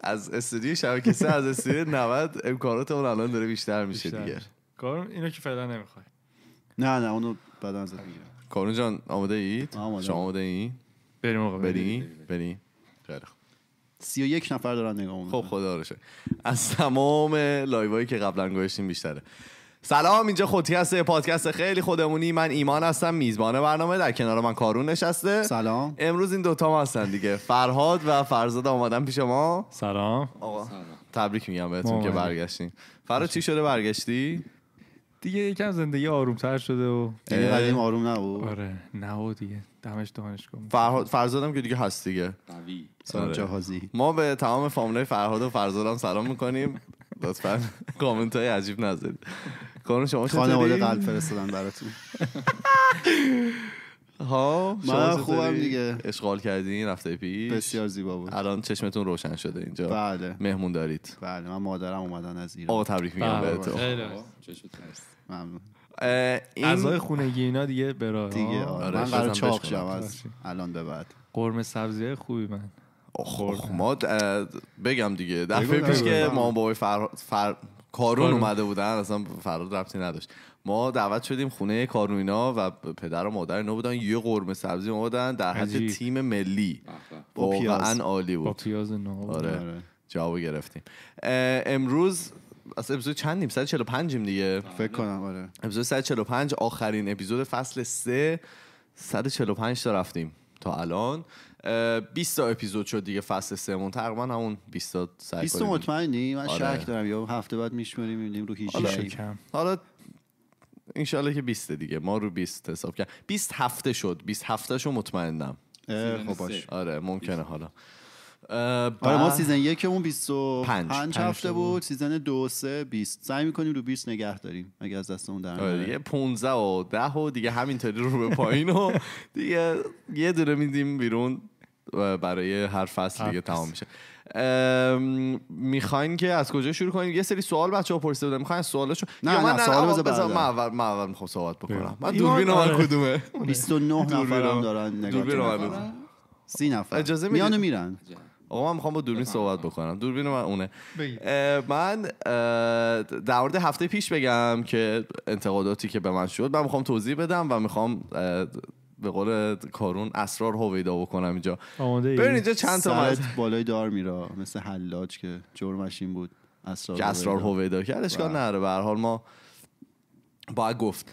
از استودیو شبکه سه از استودیو 90 امکانات اون الان داره بیشتر میشه دیگه کارون اینو که فعلا نمیخوای نه نه اونو بعدا از کارون جان آماده اید شما آماده اید بریم آقا بریم بریم خیلی خوب سی و یک نفر دارن نگاه خب خدا رو شد از تمام لایوایی که قبلا گوشتیم بیشتره سلام اینجا هست پادکست خیلی خودمونی من ایمان هستم میزبان برنامه در کنار من کارون نشسته سلام امروز این دوتا ما هستن دیگه فرهاد و فرزاد آمدن پیش ما سلام آقا سلام. تبریک میگم بهتون که برگشتین فرهاد چی شده برگشتی دیگه یکم زندگی تر شده و دیگه قدیم آروم نبود آره نه دیگه دمش دانشگاه فرهاد فرزادم که دیگه هست دیگه قوی آره. ما به تمام فامیلای فرهاد و فرزادم سلام میکنیم لطفا کامنت عجیب نذارید کارون شما چطوری؟ خانواده قلب فرستادن براتون ها من خوبم دیگه اشغال کردین رفته پیش بسیار زیبا بود الان چشمتون روشن شده اینجا بله مهمون دارید بله من مادرم اومدن از ایران آقا تبریک میگم بله، بهت خب، ممنون اعضای خونگی اینا دیگه برای دیگه آره. آره، من قرار چاق شم از الان به بعد قرم سبزی خوبی من ما بگم دیگه دفعه پیش که ما با فر... فر... کارون اومده بودن اصلا فراد ربطی نداشت ما دعوت شدیم خونه کارونینا و پدر و مادر نو بودن یه قرمه سبزی اومدن در حد تیم ملی با واقعا عالی بود با پیاز نو آره, آره. جواب گرفتیم امروز اصلا اپیزود چندیم 145 دیگه بله. فکر کنم آره اپیزود 145 آخرین اپیزود فصل 3 145 تا رفتیم تا الان 20 تا اپیزود شد دیگه فصل سوم تقریبا همون 20 تا سعی 20 مطمئنی من آره. شک دارم یا هفته بعد میشمریم میبینیم رو 18 حالا, حالا ان که 20 دیگه ما رو 20 حساب کرد 20 هفته شد 20 هفته شو مطمئنم خب باش آره ممکنه حالا حالا آره ما سیزن اون 25 پنج هفته بود سیزن دو سه 20 سعی میکنیم رو 20 نگه داریم اگه از دستمون در آره دیگه 15 و 10 و دیگه همینطوری رو به پایین و دیگه یه دونه میدیم بیرون برای هر فصل دیگه تمام میشه میخواین که از کجا شروع کنیم یه سری سوال بچه ها پرسیده بودن میخواین سوالشو نه نه سوال بذار من اول من اول میخوام صحبت بکنم من دوربین من آره. کدومه 29 نفرم دارن نگاه دوربین سی 30 نفر اجازه میانو میرن آقا من میخوام با دوربین صحبت بکنم دوربین من اونه من در مورد هفته پیش بگم که انتقاداتی که به من شد من میخوام توضیح بدم و میخوام به قول کارون اسرار هویدا بکنم اینجا آماده اینجا چند تا مرد بالای دار میرا مثل حلاج که جرمش این بود اسرار که اسرار هویدا کرد اشکال نداره به حال ما باید گفت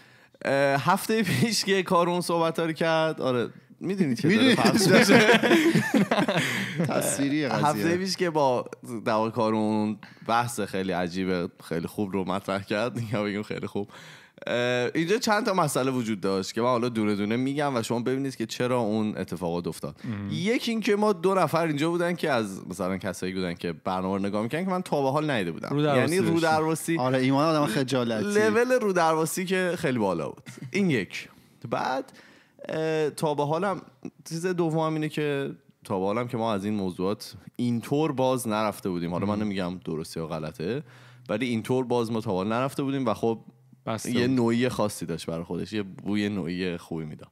هفته پیش که کارون صحبت کرد آره میدونی چه داره قضیه هفته پیش که با دوا کارون بحث خیلی عجیبه خیلی خوب رو مطرح کرد خیلی خوب اینجا چند تا مسئله وجود داشت که من حالا دونه دونه میگم و شما ببینید که چرا اون اتفاقات افتاد یکی اینکه ما دو نفر اینجا بودن که از مثلا کسایی بودن که برنامه نگاه میکنن که من تا به حال نیده بودم یعنی رو درواسی آره ایمان آدم خجالتی لول رو درواسی که خیلی بالا بود این یک بعد تا به حالم چیز دوم اینه که تا به حالم که ما از این موضوعات اینطور باز نرفته بودیم حالا من نمیگم درسته و غلطه ولی اینطور باز ما تا به حال نرفته بودیم و خب یه نوعی خاصی داشت برای خودش یه بوی نوعی خوبی میداد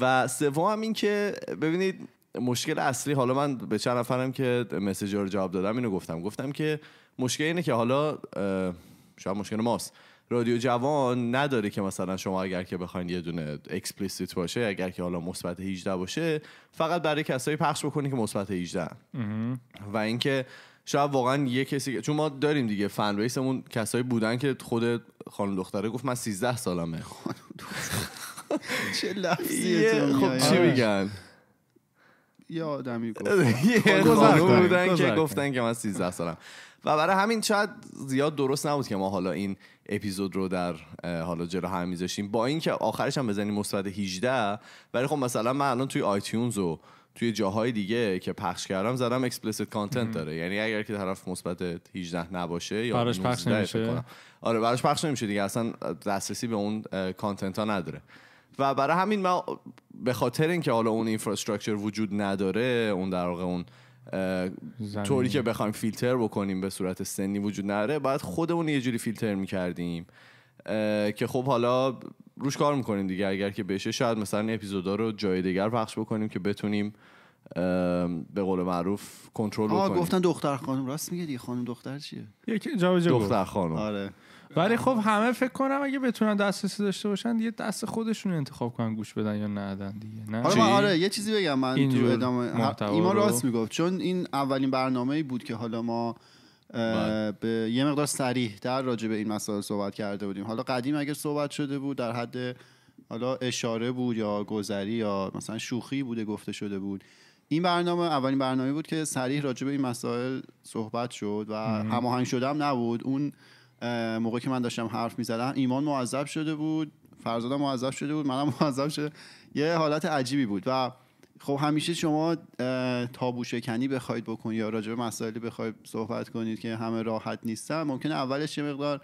و سوم هم این که ببینید مشکل اصلی حالا من به چند نفرم که مسیج رو جواب دادم اینو گفتم گفتم که مشکل اینه که حالا شاید مشکل ماست رادیو جوان نداره که مثلا شما اگر که بخواین یه دونه اکسپلیسیت باشه اگر که حالا مثبت 18 باشه فقط برای کسایی پخش بکنی که مثبت 18 و اینکه شاید واقعا یه کسی چون ما داریم دیگه فن بیسمون کسایی بودن که خود خانم دختره گفت من 13 سالمه چه لفظیه خب چی آره. میگن یه آدمی گفت بودن که گفتن که من 13 سالم و برای همین شاید زیاد درست نبود که ما حالا این اپیزود رو در حالا جلو هم میذاشیم با اینکه آخرش هم بزنیم مثبت 18 ولی خب مثلا من الان توی آیتیونز و توی جاهای دیگه که پخش کردم زدم اکسپلیسیت کانتنت داره یعنی اگر که طرف مثبت 18 نباشه یا براش پخش نمیشه آره براش پخش نمیشه دیگه اصلا دسترسی به اون کانتنت ها نداره و برای همین ما به خاطر اینکه حالا اون اینفراستراکچر وجود نداره اون در اون طوری که بخوایم فیلتر بکنیم به صورت سنی وجود نره باید خودمون یه جوری فیلتر میکردیم که خب حالا روش کار میکنیم دیگه اگر که بشه شاید مثلا اپیزودا رو جای دیگر پخش بکنیم که بتونیم به قول معروف کنترل بکنیم گفتن دختر خانم راست میگه دیگه خانم دختر چیه دختر خانم آره ولی خب همه فکر کنم اگه بتونن دسترسی داشته باشن یه دست خودشون انتخاب کنن گوش بدن یا ندن دیگه نه حالا آره یه چیزی بگم من تو ایمان راست میگفت چون این اولین برنامه بود که حالا ما بله. به یه مقدار سریح در راجع به این مسائل صحبت کرده بودیم حالا قدیم اگر صحبت شده بود در حد حالا اشاره بود یا گذری یا مثلا شوخی بوده گفته شده بود این برنامه اولین برنامه بود که سریح راجع به این مسائل صحبت شد و هماهنگ شده نبود اون موقع که من داشتم حرف میزدم ایمان معذب شده بود فرزاد معذب شده بود منم معذب شده یه حالت عجیبی بود و خب همیشه شما تابو شکنی بخواید بکنید یا راجع به مسائلی بخواید صحبت کنید که همه راحت نیستن ممکنه اولش یه مقدار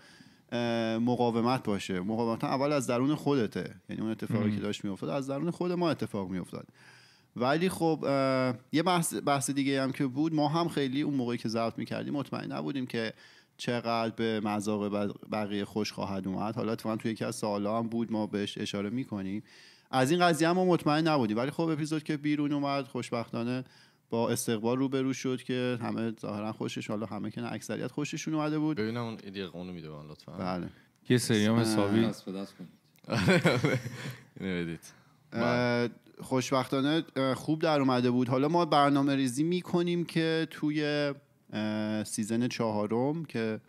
مقاومت باشه مقاومت اول از درون خودته یعنی اون اتفاقی که داشت میافتاد از درون خود ما اتفاق میافتاد ولی خب یه بحث, بحث دیگه هم که بود ما هم خیلی اون موقعی که ضبط میکردیم مطمئن نبودیم که چقدر به مذاق بقیه خوش خواهد اومد حالا اتفاقا توی یکی از سوالا هم بود ما بهش اشاره میکنیم از این قضیه ما مطمئن نبودیم ولی خب اپیزود که بیرون اومد خوشبختانه با استقبال روبرو شد که همه ظاهرا خوشش حالا همه که نه اکثریت خوششون اومده بود ببینم اون ایده قونو میده لطفا بله یه سریام حسابی دست دست خوشبختانه خوب در اومده بود حالا ما برنامه ریزی میکنیم که توی سیزن چهارم که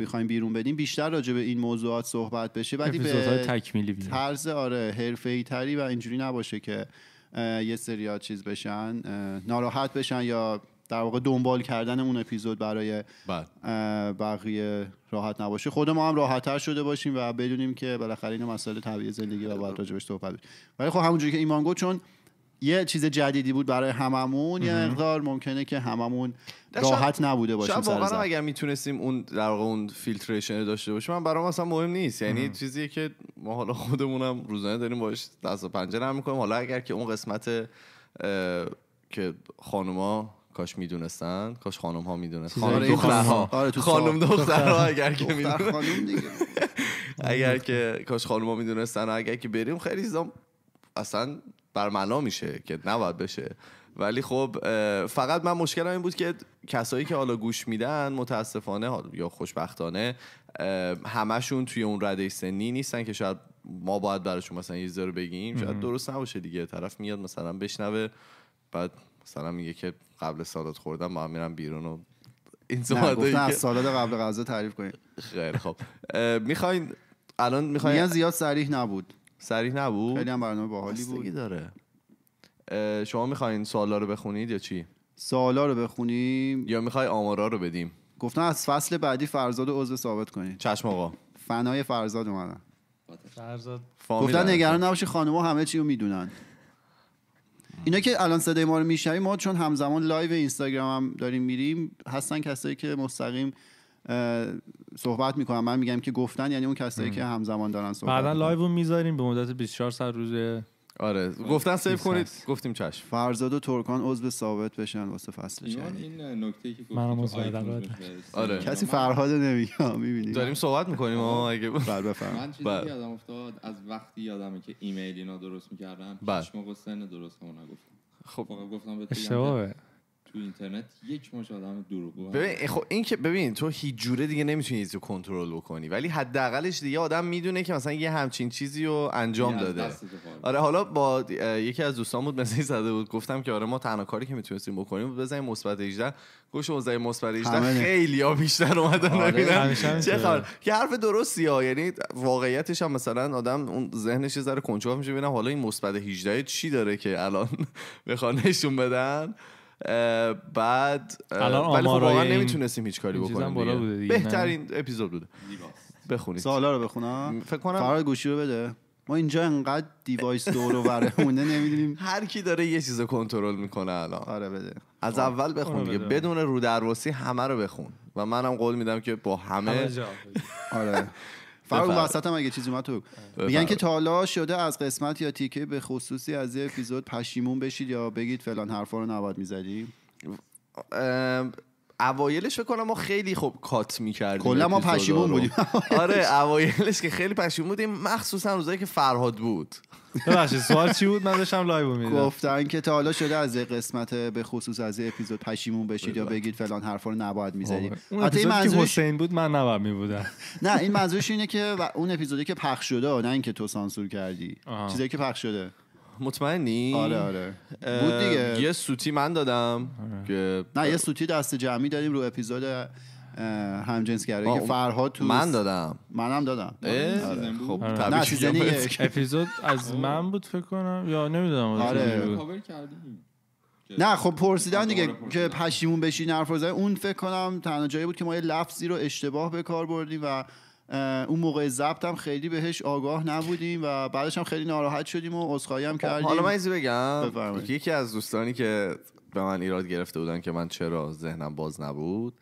بخوایم بیرون بدیم بیشتر راجع به این موضوعات صحبت بشه ولی به تکمیلی بیدن. طرز آره ای تری و اینجوری نباشه که یه سری چیز بشن ناراحت بشن یا در واقع دنبال کردن اون اپیزود برای بله. بقیه راحت نباشه خود ما هم راحتتر شده باشیم و بدونیم که بالاخره این مسئله طبیعی زندگی و باید راجبش صحبت بشه ولی خب همونجوری که ایمان گفت چون یه چیز جدیدی بود برای هممون یه مقدار ممکنه که هممون راحت نبوده باشیم شاید واقعا اگر میتونستیم اون در اون فیلتریشن داشته باشیم من برام اصلا مهم نیست یعنی چیزی که ما حالا خودمونم روزانه داریم باش دست و پنجه نرم میکنیم حالا اگر که اون قسمت که خانوما کاش میدونستن کاش خانم ها میدونست خانم دخترها آره، خانم دخترها اگر که اگر که کاش خانم ها میدونستن اگر که بریم خیلی اصلا برملا میشه که نباید بشه ولی خب فقط من مشکل این بود که کسایی که حالا گوش میدن متاسفانه یا خوشبختانه همشون توی اون رده سنی نیستن که شاید ما باید براشون مثلا یه ذره بگیم شاید درست نباشه دیگه طرف میاد مثلا بشنوه بعد مثلا میگه که قبل سالات خوردم ما میرم بیرون و این که از سالات قبل غذا تعریف کنیم خیر خب میخواین الان میخواین زیاد صریح نبود سریع نبود خیلی هم برنامه باحالی بود داره شما میخواین سوالا رو بخونید یا چی سوالا رو بخونیم یا میخوای آمارا رو بدیم گفتن از فصل بعدی فرزاد عضو ثابت کنید چشم آقا فنای فرزاد اومدن فرزاد گفتن نگران نباشی خانم‌ها همه چی رو میدونن اینا که الان صدای ما رو میشنوی ما چون همزمان لایو اینستاگرام هم داریم میریم هستن کسایی که مستقیم صحبت میکنم من میگم که گفتن یعنی اون کسایی که همزمان دارن صحبت بعدا لایو میذاریم به مدت 24 ساعت روز آره گفتن سیو کنید گفتیم چش فرزاد و ترکان عضو ثابت بشن واسه فصل جدید این نکته که گفتم آره کسی فرهاد نمیگم میبینی داریم صحبت میکنیم اگه بر بله، من چیزی بله. یادم افتاد از وقتی یادمه که ایمیل اینا درست میکردم بله. چشم و درست هم نگفتم خب. خب گفتم اشتباهه تو اینترنت یک مش آدم دروغگو ببین خب این که ببین تو هیچ جوره دیگه نمیتونی تو کنترل بکنی ولی حداقلش دیگه آدم میدونه که مثلا یه همچین چیزی رو انجام داده آره حالا با یکی از دوستان بود مسیج زده بود گفتم که آره ما تنها کاری که میتونستیم بکنیم بزنیم مثبت 18 گوش اوزای مثبت 18 خیلی یا بیشتر اومدن آره چه خبر که حرف درستی ها یعنی واقعیتش هم مثلا آدم اون ذهنش زره ذره کنجکاو میشه ببینم حالا این مثبت 18 چی داره که الان بخوام نشون بدن بعد الان ولی خب واقعا نمیتونستیم هیچ کاری بکنیم بهترین اپیزود بوده بخونید سوالا رو بخونم فکر کنم فرار گوشی رو بده ما اینجا انقدر دیوایس دور و برمونه نمیدونیم هر کی داره یه چیز کنترل میکنه الان آره بده از اول خب. بخون آره، دیگه بدون رو درواسی همه رو بخون و منم قول میدم که با همه آره فرق وسط هم اگه چیزی اومد تو میگن که تالا شده از قسمت یا تیکه به خصوصی از یه اپیزود پشیمون بشید یا بگید فلان حرفا رو نباید میزدی اوایلش فکر کنم ما خیلی خوب کات میکردیم کلا ما پشیمون بودیم آره اوایلش که خیلی پشیمون بودیم مخصوصا روزایی که فرهاد بود ببخشید سوال چی بود من داشتم لایو میدیدم گفتن که تا حالا شده از قسمت به خصوص از اپیزود پشیمون بشید یا بله. بگید فلان حرفا رو نباید میزدید البته این منظورش حسین بود من نباید میبودم نه این منظورش اینه که اون اپیزودی که پخش شده نه اینکه تو سانسور کردی چیزی که پخش شده مطمئنی آره آره بود دیگه یه سوتی من دادم آره. نه یه سوتی دست جمعی داریم رو اپیزود گرایی که فرهاد تو من دادم منم دادم آره. خب آره. اپیزود از من بود فکر کنم یا نمیدونم آره کاور کردیم نه خب پرسیدن دیگه که پشیمون بشی نرفوزه اون فکر کنم تنها جایی بود که ما یه لفظی رو اشتباه به کار بردیم و اون موقع ضبط هم خیلی بهش آگاه نبودیم و بعدش هم خیلی ناراحت شدیم و عذرخواهی هم خب، کردیم حالا من بگم یکی از دوستانی که به من ایراد گرفته بودن که من چرا ذهنم باز نبود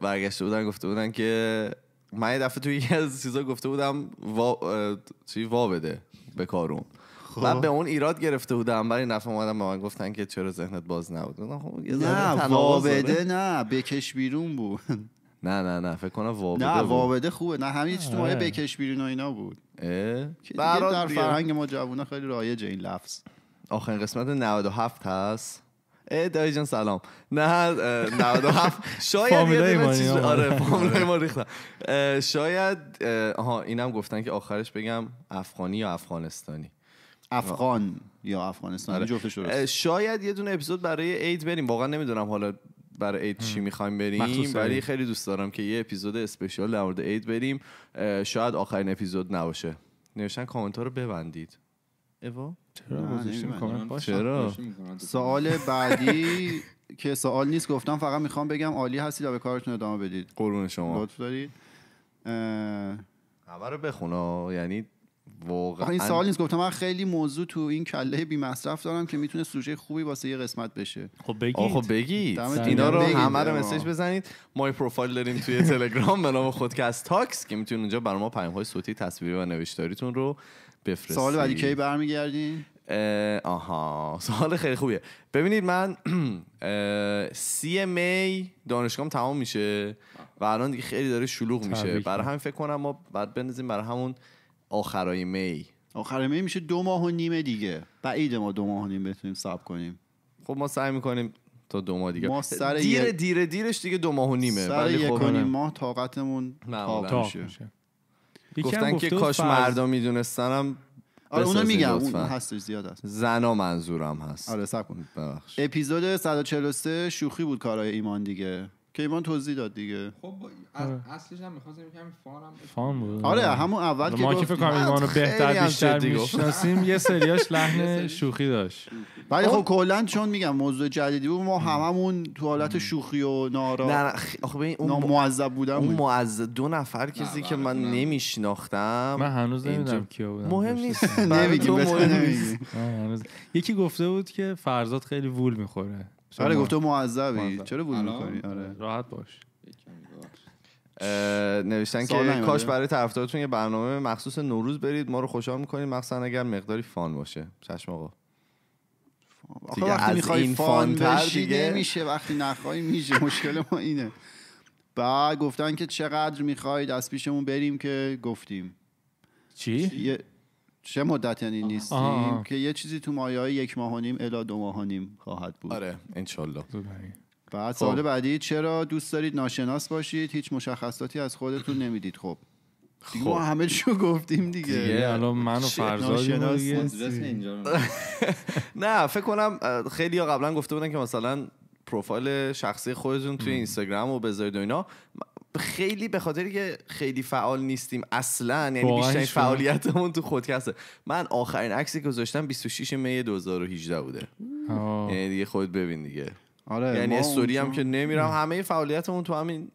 برگشته بودن گفته بودن که من یه دفعه توی یکی از چیزا گفته بودم وا... چی وا بده به کارون من خب. به اون ایراد گرفته بودم برای نفع اومدم به من گفتن که چرا ذهنت باز نبود خب، نه وا بده نه بکش بیرون بود نه نه نه فکر کنم وابده نه وابده خوبه نه همین چیز تو آره. بکش بیرون و اینا بود در فرهنگ ما جوونا خیلی رایجه این لفظ آخرین قسمت 97 هست ای دایی جان سلام نه 97 شاید آره، فامیلای ما شاید آها اینم گفتن که آخرش بگم افغانی یا افغانستانی افغان یا افغانستان آره. جفتش شاید یه دونه اپیزود برای عید بریم واقعا نمیدونم حالا برای اید چی میخوایم بریم ولی خیلی دوست دارم که یه اپیزود اسپشیال در مورد اید بریم شاید آخرین اپیزود نباشه نوشتن کامنت رو ببندید اوا چرا سوال بعدی که سوال نیست گفتم فقط میخوام بگم عالی هستید و به کارتون ادامه بدید قربون شما لطف دارید خبر بخونا یعنی واقعا این سوال نیست گفتم من خیلی موضوع تو این کله بی مصرف دارم که میتونه سوژه خوبی واسه یه قسمت بشه خب بگید خب بگید اینا رو همه رو مسج بزنید ما یه پروفایل داریم توی تلگرام به نام خودکست تاکس که میتونید اونجا برای ما پیام های صوتی تصویری و نوشتاریتون رو بفرستید سوال بعدی کی برمیگردین آها سوال خیلی خوبیه ببینید من سی می دانشگاهم تمام میشه و الان دیگه خیلی داره شلوغ میشه برای همین فکر کنم ما بعد بنزیم برای همون آخرای می آخرای می میشه دو ماه و نیمه دیگه بعید ما دو ماه و نیم بتونیم صبر کنیم خب ما سعی میکنیم تا دو ماه دیگه ما سر دیره دیرش دیگه دو ماه و نیمه سر خب یک آره. ماه طاقتمون گفتن که کاش مردم میدونستنم آره اونا میگم اون هستش زیاد هست زنا منظورم هست آره سب اپیزود 143 شوخی بود کارای ایمان دیگه کیوان توضیح داد دیگه خب اصلش هم می‌خواستم بود آره همون اول که ما که فکر کنم ایمانو بهتر بیشتر میشناسیم یه سریاش لحن شوخی داشت ولی خب, خب کلا چون میگم موضوع جدیدی بود ما هممون تو حالت شوخی و نارا نه خب اون معذب بودن اون معذب دو نفر کسی بله، که من بله. نمیشناختم من هنوز نمیدونم کیا بودم مهم نیست یکی گفته بود که فرزاد خیلی وول میخوره آره گفته معذبی چرا بود میکنی آره. آره راحت باش نوشتن که کاش برای طرفدارتون یه برنامه مخصوص نوروز برید ما رو خوشحال میکنید مخصوصا اگر مقداری فان باشه چشم آقا آخه وقتی میخوای فان تر دیگه میشه وقتی نخوای میشه مشکل ما اینه بعد گفتن که چقدر میخواید از پیشمون بریم که گفتیم چی؟ چه مدت یعنی نیستیم که یه چیزی تو مایه های یک ماه و نیم الا دو ماه و نیم خواهد بود آره انشالله بعد خب. سال بعدی چرا دوست دارید ناشناس باشید هیچ مشخصاتی از خودتون نمیدید خب دیگه ما خب. همه گفتیم دیگه دیگه الان من و فرزاد نه فکر کنم خیلی قبلا گفته بودن که مثلا پروفایل شخصی خودتون توی اینستاگرام و بذارید و اینا خیلی به خاطر که خیلی فعال نیستیم اصلا یعنی بیشتر فعالیتمون تو خودکسته من آخرین عکسی که گذاشتم 26 می 2018 بوده یعنی دیگه خود ببین دیگه آره یعنی استوری هم که نمیرم همه فعالیتمون تو همین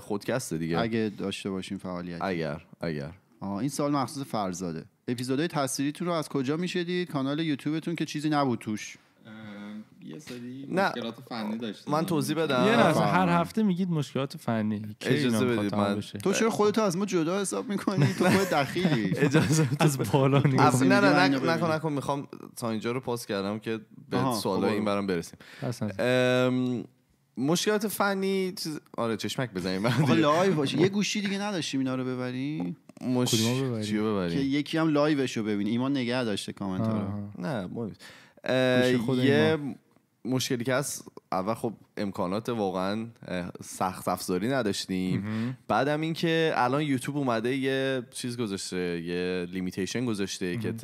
خودکسته دیگه اگه داشته باشیم فعالیت اگر اگر این سال مخصوص فرزاده اپیزودهای تصویریتون رو از کجا دید؟ کانال یوتیوبتون که چیزی نبود توش مشکلات فنی من توضیح بدم یه لحظه هر هفته میگید مشکلات فنی اجازه بدید من تو چرا خودت از ما جدا حساب میکنی تو خود دخیلی اجازه از بالا نه نه نه نه نه میخوام تا اینجا رو پاس کردم که به سوال خب، این برام برسیم مشکلات فنی آره چشمک بزنیم آقا لایو باشه یه گوشی دیگه نداشتیم اینا رو ببری؟ مش... چیو ببری؟ که یکی هم لایوش رو ببینی ایمان نگه داشته کامنت رو نه یه مشکلی که هست اول خب امکانات واقعا سخت افزاری نداشتیم بعدم اینکه الان یوتیوب اومده یه چیز گذاشته یه لیمیتیشن گذاشته که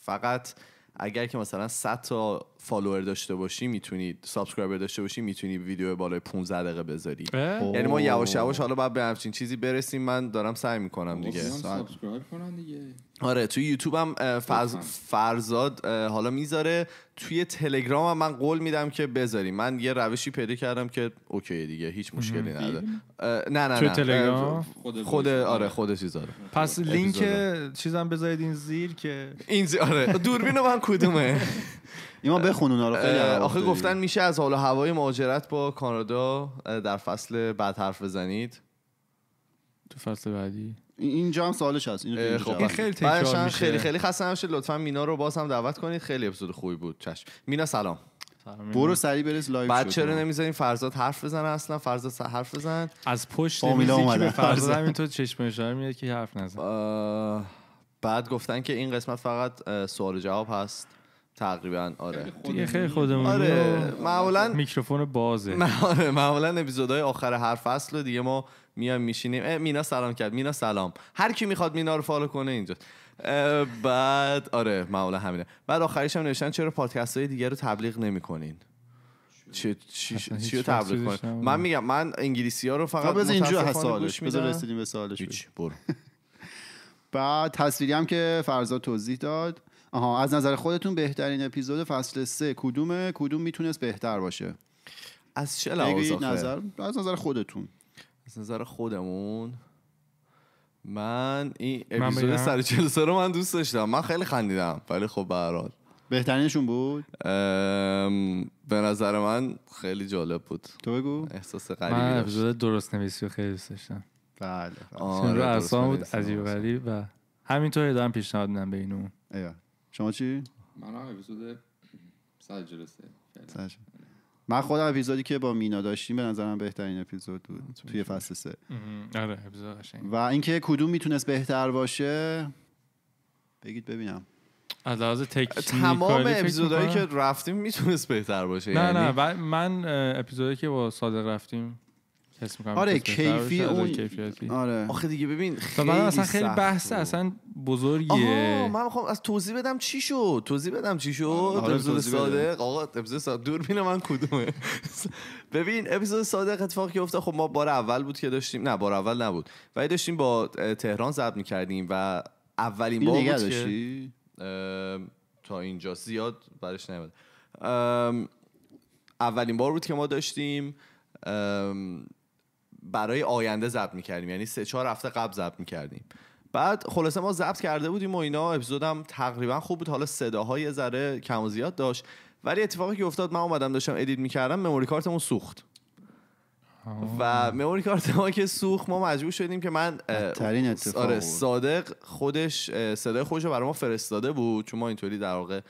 فقط اگر که مثلا 100 تا فالوور داشته باشی میتونی سابسکرایبر داشته باشی میتونی ویدیو بالای 15 دقیقه بذاری یعنی ما یواش یواش حالا باید به همچین چیزی برسیم من دارم سعی میکنم خب، دیگه سابسکرایب دیگه آره توی یوتیوب هم فرزاد حالا میذاره توی تلگرام هم من قول میدم که بذاریم من یه روشی پیدا کردم که اوکی دیگه هیچ مشکلی نداره نه نه توی تلگرام خود آره خود چیز پس لینک چیزم بذارید این زیر که این زیر آره دوربین من کدومه ایمان بخون اونا رو خیلی آخه گفتن میشه از حال هوای مهاجرت با کانادا در فصل بعد حرف بزنید تو فصل بعدی اینجا هم سوالش هست اینو خب این خیلی تکرار میشه خیلی خیلی خسته نباشید لطفا مینا رو باز هم دعوت کنید خیلی اپیزود خوبی بود چشم مینا سلام برو سری برس لایو بعد چرا نمیذارین فرزاد حرف بزنه اصلا فرزاد حرف بزن از پشت میزی به فرزاد همینطور چشم اشاره میاد که حرف نزن بعد گفتن که این قسمت فقط سوال جواب هست تقریبا آره دیگه خیلی خودمون آره معمولا میکروفون بازه آره معمولا اپیزودهای آخر هر فصل رو دیگه ما میایم میشینیم مینا سلام کرد مینا سلام هر کی میخواد مینا رو فالو کنه اینجا بعد آره معمولا همینه بعد آخرش هم نوشتن چرا پادکست های دیگه رو تبلیغ نمیکنین چی تبلیغ کنین من میگم من انگلیسی ها رو فقط خب، بذار اینجا سوالش بذار رسیدیم به سوالش بعد تصویری هم که فرزاد توضیح داد آها از نظر خودتون بهترین اپیزود فصل سه کدومه کدوم میتونست بهتر باشه از چه لحاظ نظر از نظر خودتون از نظر خودمون من این اپیزود سر چلسه رو من دوست داشتم من خیلی خندیدم ولی خب برات بهترینشون بود ام... به نظر من خیلی جالب بود تو بگو احساس غریبی من اپیزود درست نویسی رو خیلی دوست داشتم بله, بله. اون آره، رو بود عجیب غریب و همینطور ادام پیشنهاد میدم به اینو شما چی من هم اپیزود سر جلسه من خودم اپیزودی که با مینا داشتیم به نظرم بهترین اپیزود بود توی فصل سه آره و اینکه کدوم میتونست بهتر باشه بگید ببینم از لحاظ تمام اپیزودهایی که رفتیم میتونست بهتر باشه نه نه یعنی من اپیزودی که با صادق رفتیم آره کیفی اون آره آخه دیگه ببین خیلی اصلا خیلی بحث اصلا بزرگیه آها من میخوام از توضیح بدم چی شد توضیح بدم چی شد آره اپیزود صادق آقا اپیزود صادق دور بینه من کدومه ببین اپیزود صادق اتفاقی که افتاد خب ما بار اول بود که داشتیم نه بار اول نبود ولی داشتیم با تهران ضبط میکردیم و اولین بار بود تا اینجا زیاد برش نمیاد اولین بار بود که ما داشتیم برای آینده ضبط میکردیم یعنی سه چهار هفته قبل ضبط میکردیم بعد خلاصه ما ضبط کرده بودیم و اینا اپیزودم تقریبا خوب بود حالا صداهای ذره کم و زیاد داشت ولی اتفاقی که افتاد من اومدم داشتم ادیت میکردم مموری کارتمون سوخت و مموری کارت ما که سوخت ما مجبور شدیم که من ترین آره صادق خودش صدای خودش رو برای ما فرستاده بود چون ما اینطوری در واقع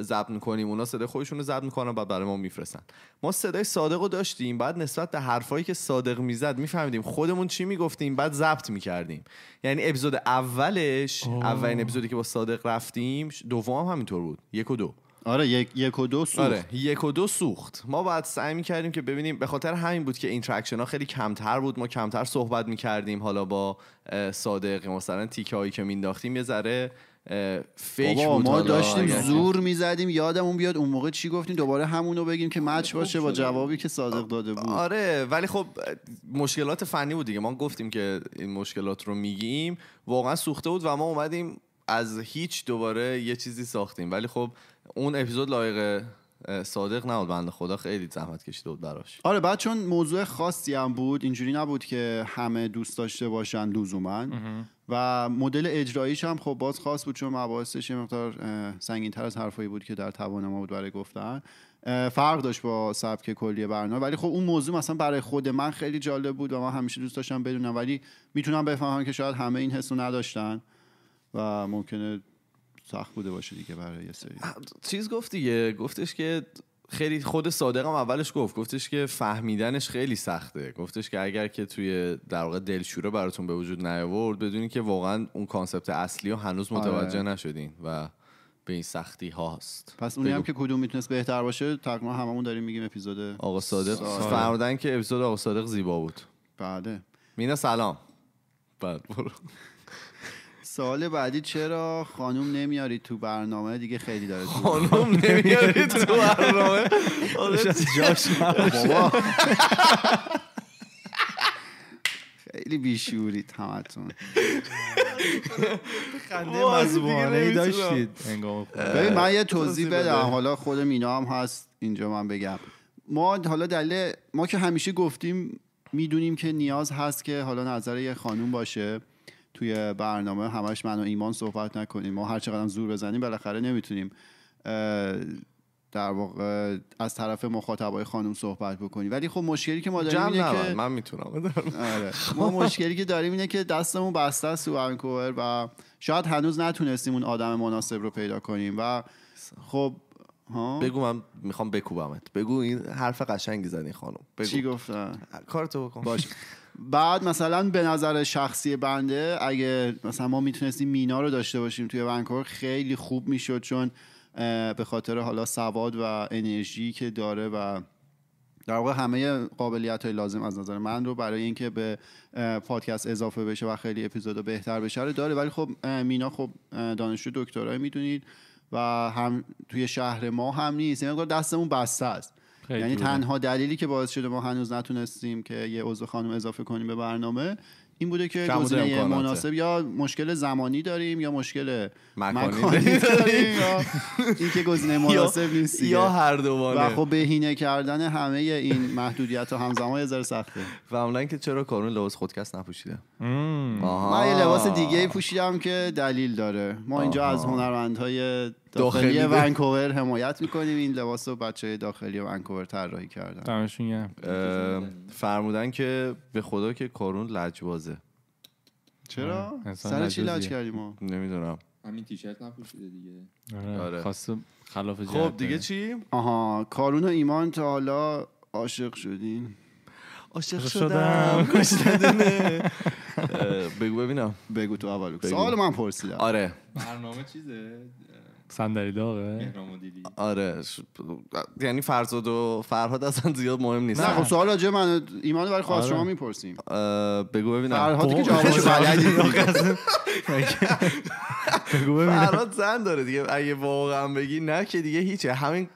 ضبط میکنیم اونا صدای خودشون رو ضبط میکنن بعد برای ما میفرستن ما صدای صادق رو داشتیم بعد نسبت به حرفایی که صادق میزد میفهمیدیم خودمون چی میگفتیم بعد ضبط میکردیم یعنی اپیزود اولش اولین اپیزودی که با صادق رفتیم دوم هم همینطور بود یک و دو آره یک, یک و دو سوخت آره یک و دو سوخت ما بعد سعی میکردیم که ببینیم به خاطر همین بود که اینتراکشن ها خیلی کمتر بود ما کمتر صحبت میکردیم حالا با صادق مثلا تیکه هایی که مینداختیم یه ذره فکر ما داشتیم زور میزدیم یادمون بیاد اون موقع چی گفتیم دوباره همونو بگیم که مچ باشه با خب، جوابی که صادق داده بود آره ولی خب مشکلات فنی بود دیگه ما گفتیم که این مشکلات رو میگیم واقعا سوخته بود و ما اومدیم از هیچ دوباره یه چیزی ساختیم ولی خب اون اپیزود لایق صادق نبود بنده خدا خیلی زحمت کشید بود براش آره بعد چون موضوع خاصی هم بود اینجوری نبود که همه دوست داشته باشن لزوما و مدل اجراییش هم خب باز خاص بود چون مباحثش یه مقدار سنگین تر از حرفایی بود که در توان ما بود برای گفتن فرق داشت با سبک کلی برنامه ولی خب اون موضوع مثلا برای خود من خیلی جالب بود و من همیشه دوست داشتم بدونم ولی میتونم بفهمم که شاید همه این حسو نداشتن و ممکنه سخت بوده باشه دیگه برای یه سری چیز گفت دیگه گفتش که خیلی خود صادق اولش گفت گفتش که فهمیدنش خیلی سخته گفتش که اگر که توی در واقع دلشوره براتون به وجود نیاورد بدونی که واقعا اون کانسپت اصلی رو هنوز آره. متوجه نشدین و به این سختی هاست پس اونی هم که کدوم میتونست بهتر باشه تقریبا هممون داریم میگیم اپیزود آقا صادق فرمودن که اپیزود آقا صادق زیبا بود بله مینا سلام بله برو سوال بعدی چرا خانوم نمیاری تو برنامه دیگه خیلی داره خانوم نمیاری تو برنامه جاش بابا خیلی بیشورید همتون خنده مزبانه داشتید خب. ببین من یه توضیح بدم حالا خود مینا هم هست اینجا من بگم ما حالا دلیل ما که همیشه گفتیم میدونیم که نیاز هست که حالا نظر یه خانوم باشه توی برنامه همش من و ایمان صحبت نکنیم ما هر چقدر زور بزنیم بالاخره نمیتونیم در واقع از طرف مخاطبای خانم صحبت بکنیم ولی خب مشکلی که ما داریم اینه که من میتونم آره. خب. ما مشکلی که داریم اینه که دستمون بسته است تو و شاید هنوز نتونستیم اون آدم مناسب رو پیدا کنیم و خب ها؟ بگو من میخوام بکوبمت بگو این حرف قشنگی زدی خانم بگو. چی گفتن کارتو بکن باش بعد مثلا به نظر شخصی بنده اگه مثلا ما میتونستیم مینا رو داشته باشیم توی ونکوور خیلی خوب میشد چون به خاطر حالا سواد و انرژی که داره و در واقع همه قابلیت های لازم از نظر من رو برای اینکه به پادکست اضافه بشه و خیلی اپیزود بهتر بشه آره داره ولی خب مینا خب دانشجو دکترای میدونید و هم توی شهر ما هم نیست یعنی این دستمون بسته است یعنی تنها دلیلی که باعث شده ما هنوز نتونستیم که یه عضو خانم اضافه کنیم به برنامه این بوده که گزینه مناسب یا مشکل زمانی داریم یا مشکل مکانی داریم یا این گزینه مناسب نیست یا هر دوانه و خب بهینه کردن همه این محدودیت ها همزمان یه ذره سخته که چرا کارون لباس خودکس نپوشیده من یه لباس دیگه پوشیدم که دلیل داره ما اینجا از هنرمندهای داخلی ونکوور حمایت میکنیم این لباس رو بچه داخلی انکوور طراحی کردن دمشون فرمودن که به خدا که کارون لجبازه چرا آره. سر چی لج کردیم ما نمیدونم همین تیشرت نپوشیده دیگه آره, آره. خاصه خلاف خب دیگه چی آها کارون و ایمان تا حالا عاشق شدین عاشق شدم بگو ببینم بگو تو اول سوال من پرسیدم آره برنامه چیزه صندلی داغه آره ش... یعنی فرزاد و فرهاد اصلا زیاد مهم نیست نه خب سوال راجع من ایمان برای خواست آره. شما میپرسیم بگو ببینم فرهاد که خب. جوابش بلدی بگو ببینم فرهاد زن داره دیگه اگه واقعا بگی نه که دیگه هیچه همین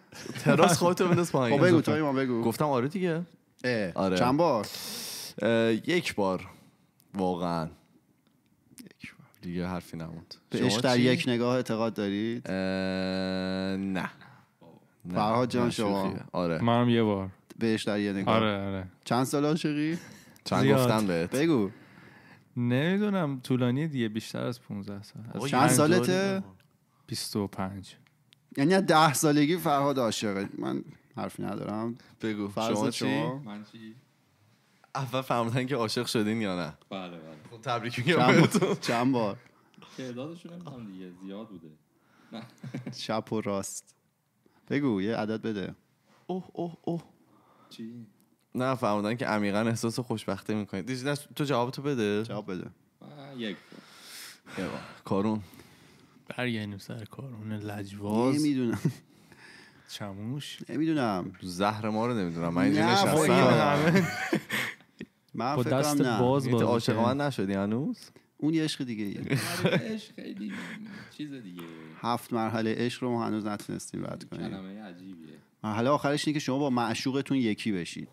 تراس خودتو بنداز پایین خب بگو تو ایمان بگو گفتم آره دیگه آره چند بار یک بار واقعا دیگه حرفی نموند بهش در یک نگاه اعتقاد دارید نه فرهاد جان شما آره منم یه بار بهش در یک نگاه آره آره چند سال عاشقی چند گفتم بهت بگو نمیدونم طولانی دیگه بیشتر از 15 سال چند سالته 25 یعنی ده سالگی فرهاد عاشقه من حرفی ندارم بگو شما چی؟ من چی؟ اول فهمدن که عاشق شدین یا نه بله بله خب تبریک میگم بهتون چند بار تعدادشون نمیدونم دیگه زیاد بوده چپ و راست بگو یه عدد بده اوه اوه اوه چی نه فهمیدن که عمیقا احساس خوشبختی میکنید تو جواب تو بده جواب بده یک کارون برگردیم سر کارون لجواز نمیدونم چموش نمیدونم زهر ما رو نمیدونم من اینجا نشستم خب، من با دست نه. باز یعنی من نشدی هنوز اون یه عشق دیگه آره، چیز دیگه هفت مرحله عشق رو هنوز نتونستیم رد کنیم کلمه عجیبیه مرحله آخرش اینه که شما با معشوقتون یکی بشید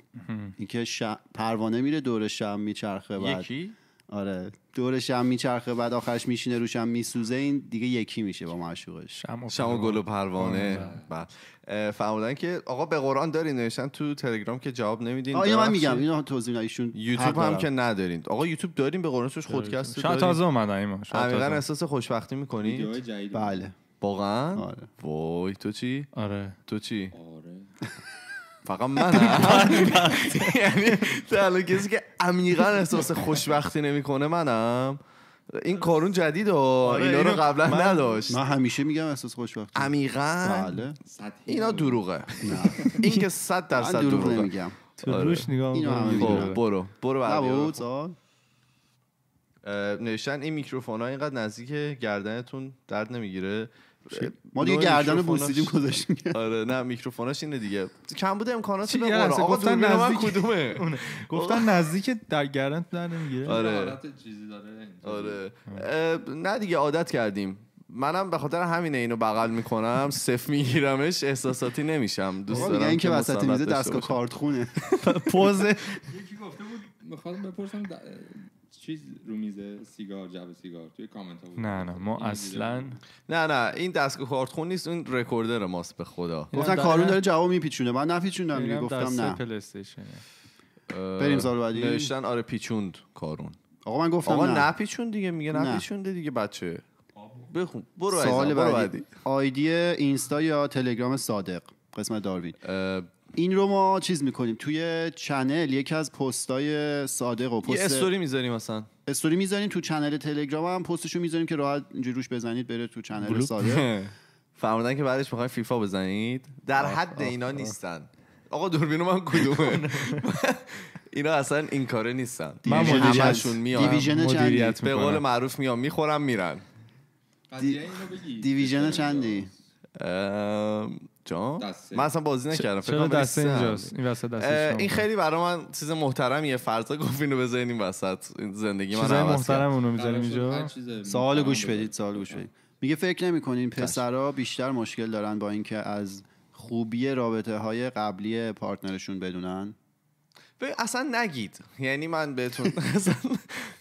اینکه ش... پروانه میره دور شم میچرخه بعد یکی آره دورش هم میچرخه بعد آخرش میشینه روش هم میسوزه این دیگه یکی میشه با معشوقش شما و گل و پروانه آره. بله. فرمودن که آقا به قرآن دارین نوشتن تو تلگرام که جواب نمیدین آیا من میگم اینا توضیح یوتیوب هم که ندارین آقا یوتیوب دارین به قرآن توش خودکست شاید تازه اومدن ایما عمیقا احساس خوشبختی میکنین بله واقعا آره. وای تو چی آره تو چی آره فقط من یعنی تنها کسی که عمیقا احساس خوشبختی نمیکنه منم این کارون جدید و آره، اینا رو قبلا نداشت من همیشه میگم احساس خوشبختی عمیقا بله. اینا دروغه این که در درصد دروغه میگم آره. تو روش نگاه خب، برو برو نبود نوشتن این میکروفون ها اینقدر نزدیک گردنتون درد نمیگیره ما دیگه گردن بوسیدیم گذاشتیم آره نه میکروفوناش اینه دیگه کم بوده امکانات به آقا گفتن نزدیک کدومه گفتن نزدیک در گردن در نمیگیره آره آره نه دیگه عادت کردیم منم به خاطر همینه اینو بغل میکنم صف میگیرمش احساساتی نمیشم دوست دارم اینکه وسط میز دستگاه کارت خونه پوز یکی گفته بود میخوام بپرسم چیز رو میزه سیگار جو سیگار توی کامنت ها بود نه نه ما اصلا نه نه این دستگاه کارتخون نیست اون رکوردر ماست به خدا گفتن کارون داره جواب میپیچونه من نپیچوندم دیگه گفتم نه بریم سال بعدی نوشتن آره پیچوند کارون آقا من گفتم آقا نه. نپیچون دیگه میگه نپیچونده دیگه بچه بخون برو سوال بعدی آیدی اینستا یا تلگرام صادق قسمت داروین این رو ما چیز میکنیم توی چنل یکی از پستای صادق و پست استوری میذاریم مثلا استوری میذاریم تو چنل تلگرام هم پستشو میذاریم که راحت اینجوری روش بزنید بره تو چنل صادق فرمودن که بعدش میخواین فیفا بزنید در حد اینا نیستن آقا دوربینو من کدومه اینا اصلا این کاره نیستن من دیویژن مدیریت به قول معروف میام میخورم میرن دیویژن چندی جا؟ من اصلا بازی نکردم چرا دسته اینجاست این وسط این خیلی برای من چیز محترمیه فرضا گفت اینو بذارین این وسط زندگی من چیزای محترم اونو میذاریم اینجا سوال گوش بدید سوال گوش بدید میگه فکر نمیکنین پسرا بیشتر مشکل دارن با اینکه از خوبی رابطه های قبلی پارتنرشون بدونن اصلا نگید یعنی من بهتون اصلا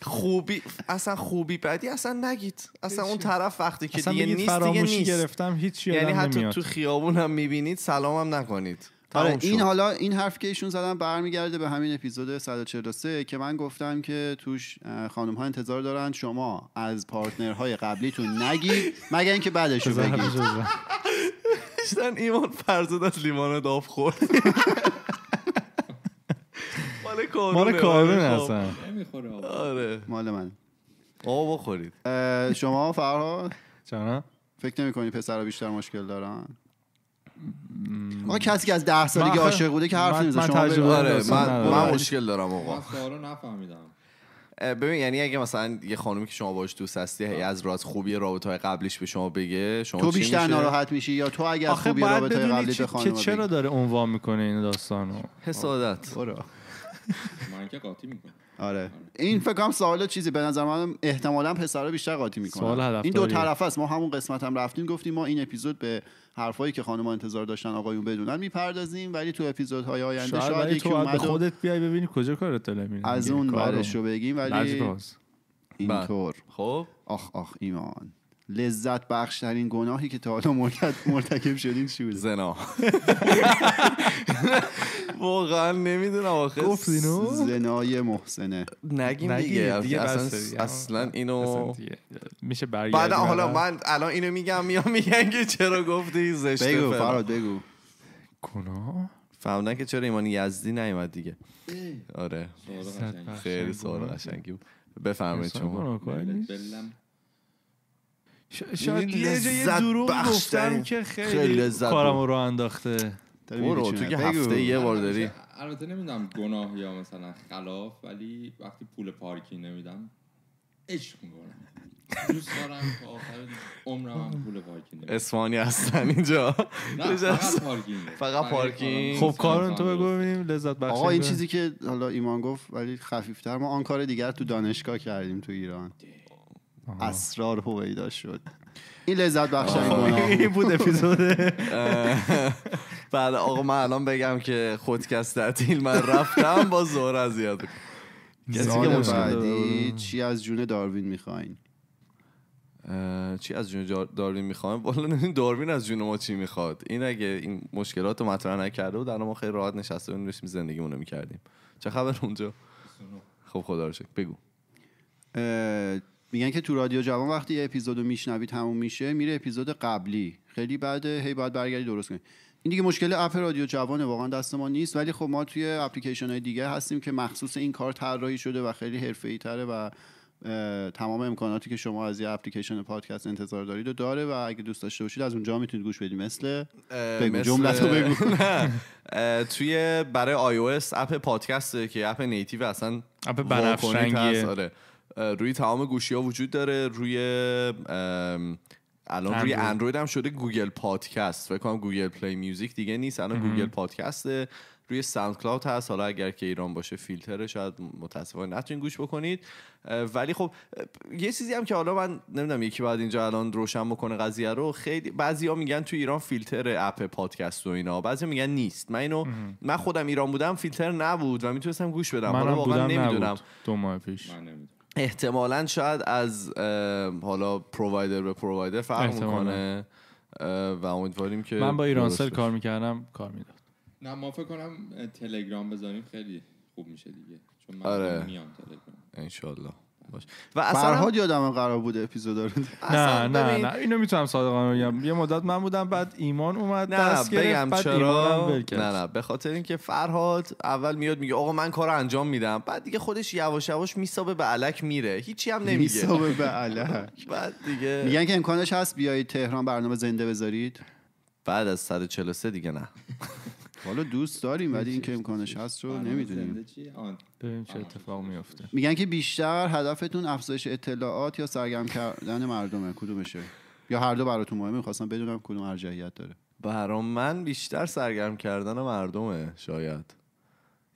خوبی اصلا خوبی بعدی اصلا نگید اصلا اون طرف وقتی که دیگه نیست دیگه نیست گرفتم هیچ یعنی حتی تو خیابون هم میبینید سلامم نکنید آره این حالا این حرف که ایشون زدن برمیگرده به همین اپیزود 143 که من گفتم که توش خانم ها انتظار دارن شما از پارتنرهای قبلیتون نگید مگر اینکه بعدش رو بگید ایمان فرزاد از لیمان آب خورد مال کارونه مال آره، کارون خب. اصلا نمیخوره آره مال من آقا بخورید شما فرهاد چرا فکر کنی پسرها بیشتر مشکل دارن آقا کسی که از ده سالگی عاشق بوده که حرف نمیزه شما آره من, من مشکل دارم آقا ببین یعنی اگه مثلا یه خانومی که شما باش دوست هستی از راز خوبی رابطه های قبلیش به شما بگه شما تو بیشتر ناراحت میشی یا تو اگه خوبی رابطه های قبلی به خانم چرا داره عنوان میکنه این داستانو حسادت من قاطی آره. آره این فکر کنم سوال چیزی به نظر من احتمالا پسرا بیشتر قاطی میکنن این دو طرف است ما همون قسمت هم رفتیم گفتیم ما این اپیزود به حرفایی که خانم انتظار داشتن آقایون بدونن میپردازیم ولی تو اپیزودهای آینده شاید, شاید یکی خودت بیای ببینی کجا کارت داره از یعنی اون برش رو بگیم ولی اینطور بله. خب آخ آخ ایمان لذت بخشترین گناهی که تا حالا مرتکب شدین چی بود زنا واقعا نمیدونم آخه گفتینو زنای محسنه نگیم دیگه, دیگه اصلا, اینو میشه برگرد بعد حالا من الان اینو میگم میام میگن که چرا گفتی زشته بگو فراد بگو گناه فهمدن که چرا ایمان یزدی نیومد دیگه آره خیلی سوال قشنگی بفهمید بفرمایید شما شاید یه جای دروغ گفتم که خیلی, خیلی کارمو رو انداخته برو تو که هفته یه بار داری البته نمیدونم گناه یا مثلا خلاف ولی وقتی پول پارکی نمیدم عشق میکنم دوست دارم که آخر عمرم هم پول پارکینگ اسفانی هستن اینجا فقط پارکینگ فقط پارکینگ خب کارون تو بگو ببینیم لذت بخش آقا این چیزی که حالا ایمان گفت ولی خفیفتر ما آن کار دیگر تو دانشگاه کردیم تو ایران اسرار هویدا شد این لذت بخش این بود اپیزود بعد آقا من الان بگم که خودکست تعطیل من رفتم با زهر ازیاد سال بعدی چی از جون داروین میخواین چی از جون داروین میخواین والا نمیدونم داروین از جون ما چی میخواد این اگه این مشکلات رو مطرح نکرده و در ما خیلی راحت نشسته بودیم داشتیم زندگیمون رو میکردیم چه خبر اونجا خب خدا رو بگو میگن که تو رادیو جوان وقتی یه اپیزودو میشنوی تموم میشه میره اپیزود قبلی خیلی بده، هی باید برگردی درست کنی این دیگه مشکل اپ رادیو جوانه واقعا دست ما نیست ولی خب ما توی اپلیکیشن های دیگه هستیم که مخصوص این کار طراحی شده و خیلی حرفه‌ای تره و تمام امکاناتی که شما از یه اپلیکیشن پادکست انتظار دارید و داره و اگه دوست داشته باشید از اونجا میتونید گوش بدید مثل بگو توی برای iOS اپ پادکست که اپ نیتیو اصلا اپ بنفشنگیه روی تمام گوشی ها وجود داره روی الان روی اندروید هم شده گوگل پادکست فکر کنم گوگل پلی میوزیک دیگه نیست الان گوگل پادکسته روی ساوند کلاود هست حالا اگر که ایران باشه فیلتره شاید متاسفانه نتونین گوش بکنید ولی خب یه چیزی هم که حالا من نمیدونم یکی بعد اینجا الان روشن بکنه قضیه رو خیلی بعضیا میگن تو ایران فیلتر اپ پادکست و اینا بعضی میگن نیست من اینو من خودم ایران بودم فیلتر نبود و میتونستم گوش بدم حالا واقعا نمیدونم دو ماه پیش من نمیدونم احتمالا شاید از حالا پرووایدر به پرووایدر فرق میکنه و امیدواریم که من با ایرانسل کار میکردم کار میداد نه ما فکر کنم تلگرام بذاریم خیلی خوب میشه دیگه چون من آره. میام تلگرام انشالله باش و اصلا فرهاد یادم قرار بود اپیزود رو نه نه نه اینو میتونم صادقانه بگم یه مدت من بودم بعد ایمان اومد نه دست بگم بعد چرا نه نه به خاطر اینکه فرهاد اول میاد میگه آقا من کار انجام میدم بعد دیگه خودش یواش یواش میسابه به علک میره هیچی هم نمیگه میسابه به علک بعد دیگه میگن که امکانش هست بیایید تهران برنامه زنده بذارید بعد از 143 دیگه نه حالا دوست داریم ولی اینکه امکانش هست رو نمیدونیم ببینیم چه اتفاق میفته میگن که بیشتر هدفتون افزایش اطلاعات یا سرگرم کردن مردمه کدومشه یا هر دو براتون مهمه میخواستم بدونم کدوم ارجحیت داره برام من بیشتر سرگرم کردن مردمه شاید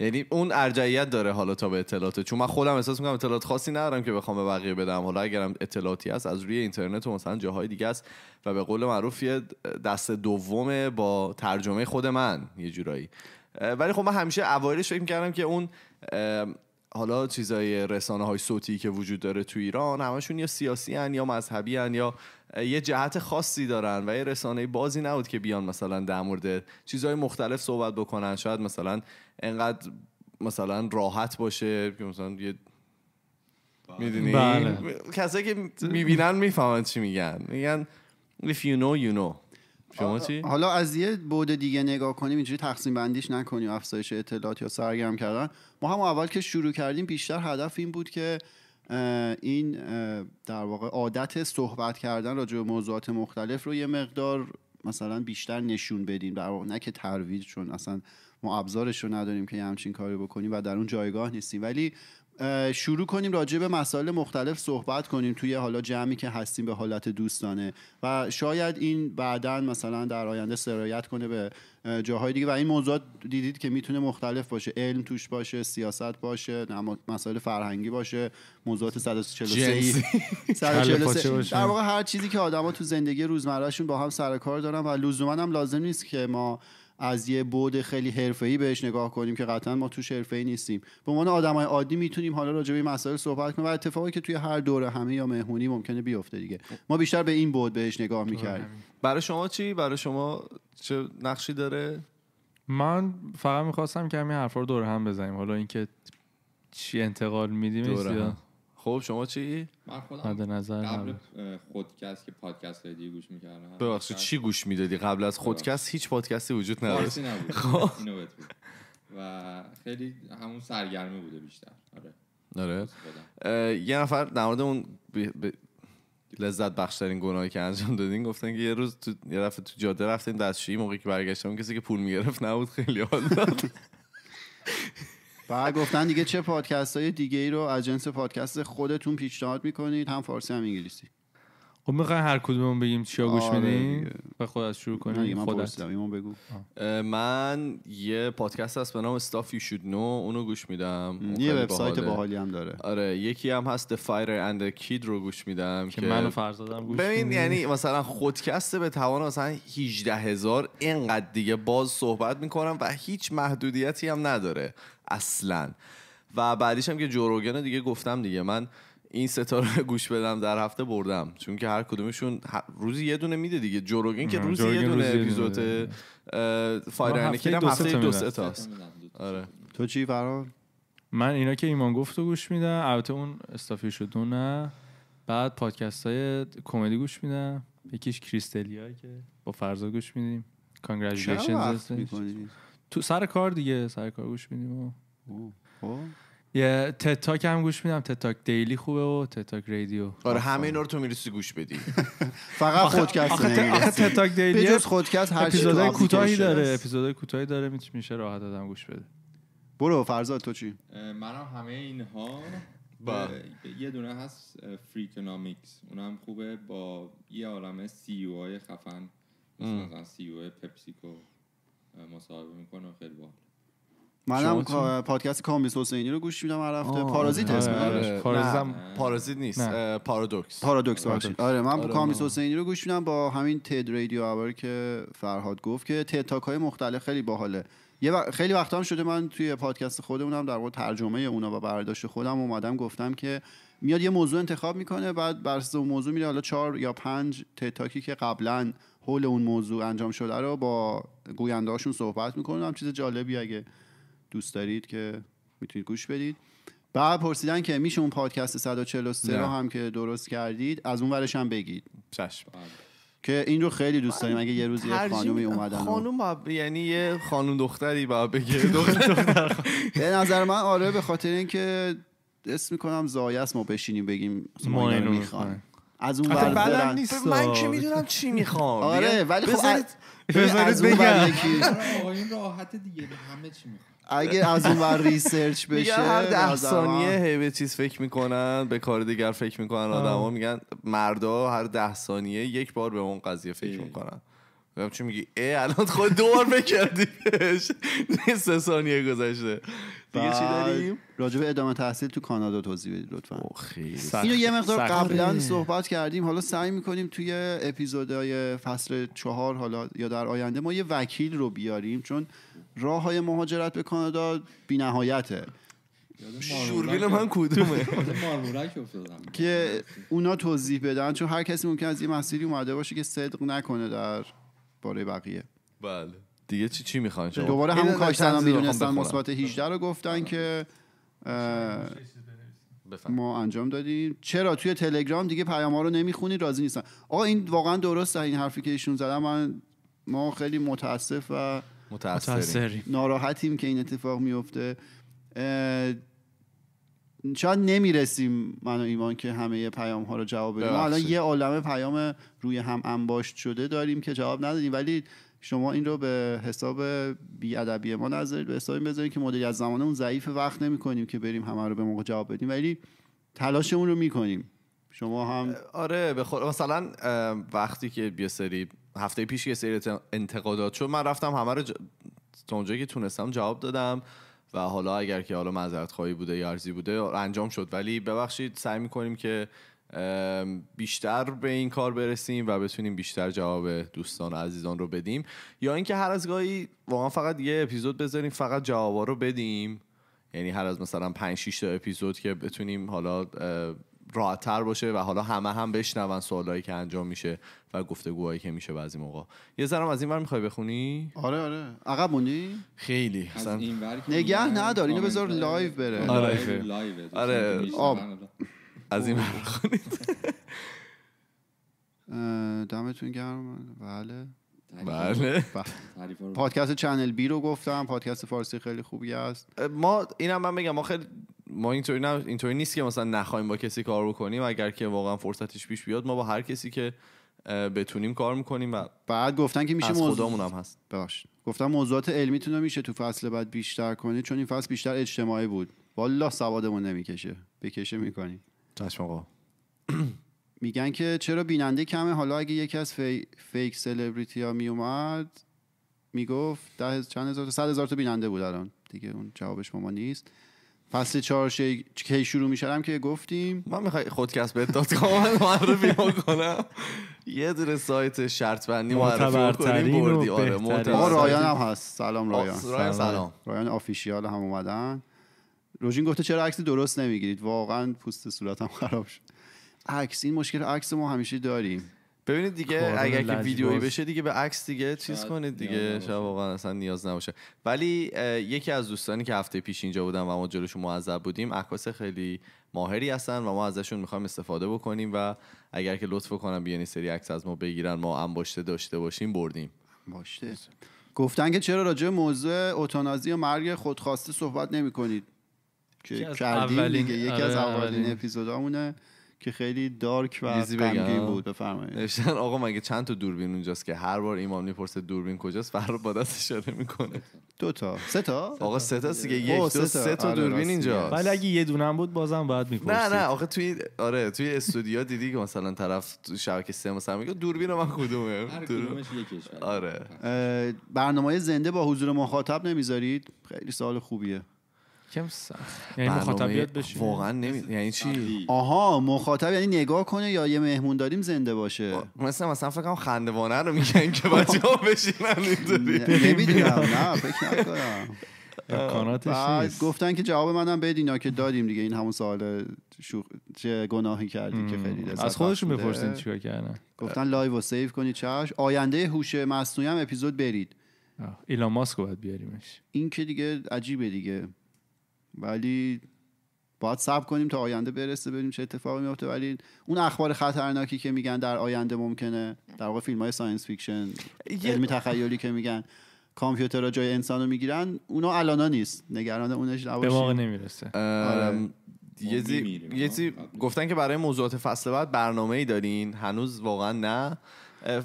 یعنی اون ارجعیت داره حالا تا به اطلاعات چون من خودم احساس میکنم اطلاعات خاصی ندارم که بخوام به بقیه بدم حالا اگرم اطلاعاتی هست از روی اینترنت و مثلا جاهای دیگه است و به قول معروف یه دست دوم با ترجمه خود من یه جورایی ولی خب من همیشه اوایلش فکر میکردم که اون حالا چیزای رسانه های صوتی که وجود داره تو ایران همشون یا سیاسی هن یا مذهبی هن یا یه جهت خاصی دارن و یه رسانه بازی نبود که بیان مثلا در مورد چیزهای مختلف صحبت بکنن شاید مثلا انقدر مثلا راحت باشه که مثلا یه بله. میدونی بله. کسایی که میبینن میفهمن چی میگن میگن if you know you know حالا از یه بود دیگه نگاه کنیم اینجوری تقسیم بندیش نکنیم افزایش اطلاعات یا سرگرم کردن ما هم اول که شروع کردیم بیشتر هدف این بود که این در واقع عادت صحبت کردن راجع به موضوعات مختلف رو یه مقدار مثلا بیشتر نشون بدیم در واقع نه که ترویج چون اصلا ما ابزارش رو نداریم که یه همچین کاری بکنیم و در اون جایگاه نیستیم ولی شروع کنیم راجع به مسائل مختلف صحبت کنیم توی حالا جمعی که هستیم به حالت دوستانه و شاید این بعدا مثلا در آینده سرایت کنه به جاهای دیگه و این موضوعات دیدید که میتونه مختلف باشه علم توش باشه سیاست باشه مسائل فرهنگی باشه موضوعات 143 در واقع هر چیزی که آدما تو زندگی روزمرهشون با هم سر کار دارن و لزوما هم لازم نیست که ما از یه بود خیلی ای بهش نگاه کنیم که قطعا ما توش ای نیستیم به عنوان آدمای عادی میتونیم حالا راجع به مسائل صحبت کنیم و اتفاقی که توی هر دوره همه یا مهمونی ممکنه بیفته دیگه ما بیشتر به این بود بهش نگاه میکردیم برای شما چی برای شما چه نقشی داره من فقط میخواستم که همین حرفا رو دور هم بزنیم حالا اینکه چی انتقال میدیم خب شما چی؟ من خودم نظر قبل خودکست که پادکست دیگه گوش میکردم ببخشید چی گوش میدادی قبل از خودکست هیچ پادکستی وجود نداشت خب و خیلی همون سرگرمی بوده بیشتر آره آره یه نفر در مورد اون لذت بخشترین گناهی که انجام دادین گفتن که یه روز تو یه دفعه تو جاده رفتین دستشویی موقعی که برگشتم کسی که پول میگرفت نبود خیلی حال بعد گفتن دیگه چه پادکست های دیگه ای رو از جنس پادکست خودتون پیشنهاد میکنید هم فارسی هم انگلیسی خب میخوای هر کدوممون بگیم چیا گوش آره بدیم و خودت شروع کنیم. یعنی خودت من بگو من یه پادکست هست به نام Stuff You Should نو اونو گوش میدم یه وبسایت باحالی هم داره آره یکی هم هست The Fire and the Kid رو گوش میدم که, که منو فرزادم گوش ببین یعنی مثلا خودکسته به توان مثلا 18 هزار اینقدر دیگه باز صحبت میکنم و هیچ محدودیتی هم نداره اصلا و بعدیش هم که جوروگن دیگه گفتم دیگه من این ستاره رو گوش بدم در هفته بردم چون که هر کدومشون روزی یه دونه میده دیگه جوروگن که روزی یه دونه اپیزود که دو سه تاست آره تو چی فران من اینا که ایمان گفت و گوش میدم البته اون استافی شد نه بعد پادکست های کمدی گوش میدم یکیش کریستلیا که با فرزا گوش میدیم کانگراتولیشنز تو سر کار دیگه سر کار گوش میدیم خب. یه تتاک هم گوش میدم تتاک دیلی خوبه و تتاک رادیو آره همه اینا رو تو میرسی گوش بدی فقط خودکست آخه تتاک دیلی بجز هر اپیزود کوتاهی داره اپیزود کوتاهی داره میشه راحت آدم گوش بده برو فرزاد تو چی منم همه اینها با یه دونه هست فریکنامیکس اونم خوبه با یه عالمه e سی او آی خفن مثلا سی e او پپسیکو مصاحبه میکنه خیلی باحال منم پادکست کامیس حسینی رو گوش میدم هر هفته پارازیت آره، اسمش آره. پارازیت نیست پارادوکس پارادوکس باشه آره من آره کامیس آره. حسینی رو گوش میدم با همین تد رادیو آور که فرهاد گفت که تد تاک های مختلف خیلی باحاله یه خیلی وقت هم شده من توی پادکست خودمونم در مورد ترجمه اونا و برداشت خودم اومدم گفتم که میاد یه موضوع انتخاب میکنه بعد بر اساس اون موضوع میره حالا چهار یا پنج تتاکی که قبلا حول اون موضوع انجام شده رو با گوینده صحبت میکنه هم چیز جالبی اگه دوست دارید که میتونید گوش بدید بعد پرسیدن که میشه اون پادکست 143 رو هم که درست کردید از اون ورش هم بگید چشم که این رو خیلی دوست داریم اگه یه روز یه خانومی اومدن خانوم یعنی یه خانوم دختری با بگه دختر دختر به نظر من آره به خاطر اینکه اسم کنم زایست ما بشینیم بگیم ما اینو از اون من که میدونم چی میخوام آره یعنی ولی خب بذارید بگم این راحت دیگه همه چی اگه از اون بر ریسرچ بشه هر ده ثانیه هی چیز فکر میکنن به کار دیگر فکر میکنن آدما میگن مردا هر ده ثانیه یک بار به اون قضیه فکر میکنن میگم چی میگی ای الان خود دو بار بکردی ثانیه گذشته دیگه چی داریم راجع به ادامه تحصیل تو کانادا توضیح بدید لطفا اینو یه مقدار قبلا صحبت کردیم حالا سعی میکنیم توی اپیزودهای فصل چهار حالا یا در آینده ما یه وکیل رو بیاریم چون راه های مهاجرت به کانادا نهایته شوربیل من کدومه که اونا توضیح بدن چون هر کسی ممکن از یه مسیری اومده باشه که صدق نکنه در برای بقیه بله دیگه چی چی میخوان دوباره همون کاش تنها میدونستن مثبت 18 رو گفتن آره. که ما انجام دادیم چرا توی تلگرام دیگه پیام ها رو نمیخونی راضی نیستن آقا این واقعا درسته این حرفی که ایشون زدن من ما خیلی متاسف و ناراحتیم که این اتفاق میفته شاید نمیرسیم من و ایمان که همه پیام ها رو جواب بدیم ما الان یه عالمه پیام روی هم انباشت شده داریم که جواب ندادیم ولی شما این رو به حساب بیادبی ما نذارید به حساب بذارید که مدلی از زمانمون ضعیف وقت نمی که بریم همه رو به موقع جواب بدیم ولی تلاشمون رو میکنیم شما هم آره به مثلا وقتی که یه سری هفته پیش یه سری انتقادات شد من رفتم همه رو ج... که تونستم جواب دادم و حالا اگر که حالا معذرت خواهی بوده یا ارزی بوده انجام شد ولی ببخشید سعی میکنیم که بیشتر به این کار برسیم و بتونیم بیشتر جواب دوستان و عزیزان رو بدیم یا اینکه هر از گاهی واقعا فقط یه اپیزود بذاریم فقط جوابا رو بدیم یعنی هر از مثلا 5 6 تا اپیزود که بتونیم حالا راحتتر باشه و حالا همه هم بشنون سوالایی که انجام میشه و گفتگوهایی که میشه بعضی موقع یه ذرم از این ور میخوای بخونی آره آره عقب خیلی از این نگه ندار اینو بذار لایو بره آره آره از این ور بخونید دمتون گرم بله بله, بله. پادکست چنل بی رو گفتم پادکست فارسی خیلی خوبی است ما اینم من بگم ما خیلی ما اینطوری اینطوری نیست که مثلا نخوایم با کسی کار بکنیم اگر که واقعا فرصتش پیش بیاد ما با هر کسی که بتونیم کار میکنیم و بعد گفتن که میشه از موضوع... هم هست باش گفتن موضوعات علمی رو میشه تو فصل بعد بیشتر کنید چون این فصل بیشتر اجتماعی بود والا سوادمون نمیکشه بکشه میکنیم چشم آقا میگن که چرا بیننده کمه حالا اگه یکی از فی... فیک سلبریتی ها میومد میگفت ده چند هزار تا صد هزار تا بیننده بود الان دیگه اون جوابش ما نیست فصل چهار شی... کی شروع میشدم که گفتیم من میخوای خودکست بهت داد کامل کنم یه در سایت شرط بندی معرفی کنیم بردی آره ما رایان هم هست سلام رایان سلام رایان آفیشیال هم اومدن روژین گفته چرا عکس درست نمیگیرید واقعا پوست صورتم خراب شد عکس این مشکل عکس ما همیشه داریم ببینید دیگه خب، اگر که ویدیویی بشه دیگه به عکس دیگه چیز کنید دیگه شاید واقعا اصلا نیاز نباشه ولی یکی از دوستانی که هفته پیش اینجا بودن و ما جلوشون معذب بودیم عکاس خیلی ماهری هستن و ما ازشون میخوایم استفاده بکنیم و اگر که لطف کنم بیانی سری عکس از ما بگیرن ما انباشته داشته باشیم بردیم گفتن که چرا راجع موضوع اوتانازی و مرگ خودخواسته صحبت نمی کنید که کردیم دیگه یکی آره، از اولین اپیزودامونه که خیلی دارک و غمگین بود بفرمایید نوشتن آقا مگه چند تا دوربین اونجاست که هر بار امام میپرسه دوربین کجاست فرار با دست اشاره میکنه دو تا سه تا آقا سه تا که یک دو آره، سه تا دوربین اینجا ولی اگه یه دونه بود بازم باید میپرسید نه نه آقا توی آره توی استودیو دیدی که مثلا طرف شبکه سه مثلا میگه دوربین من کدومه آره برنامه زنده با حضور مخاطب نمیذارید خیلی سوال خوبیه کم یعنی مخاطب بیاد بشه واقعا نمی یعنی چی آها مخاطب یعنی نگاه کنه یا یه مهمون داریم زنده باشه مثلا مثلا فکر کنم خندوانه رو میگن که بچه ها بشینن اینطوری نمیدونم نه فکر نکنم گفتن که جواب منم بدینا که دادیم دیگه این همون سوال شوخ چه گناهی کردی که خیلی از خودشون بپرسین چیکار کردن گفتن لایو و سیو کنی چش آینده هوش مصنوعی هم اپیزود برید ایلان ماسک باید بیاریمش این که دیگه عجیبه دیگه ولی باید صبر کنیم تا آینده برسه ببینیم چه اتفاقی میفته ولی اون اخبار خطرناکی که میگن در آینده ممکنه در واقع فیلم های ساینس فیکشن علمی تخیلی که میگن کامپیوترها جای انسانو میگیرن اونا الانا نیست نگران اونش نباشید به نمیرسه آره. یه گفتن که برای موضوعات فصل بعد برنامه ای دارین هنوز واقعا نه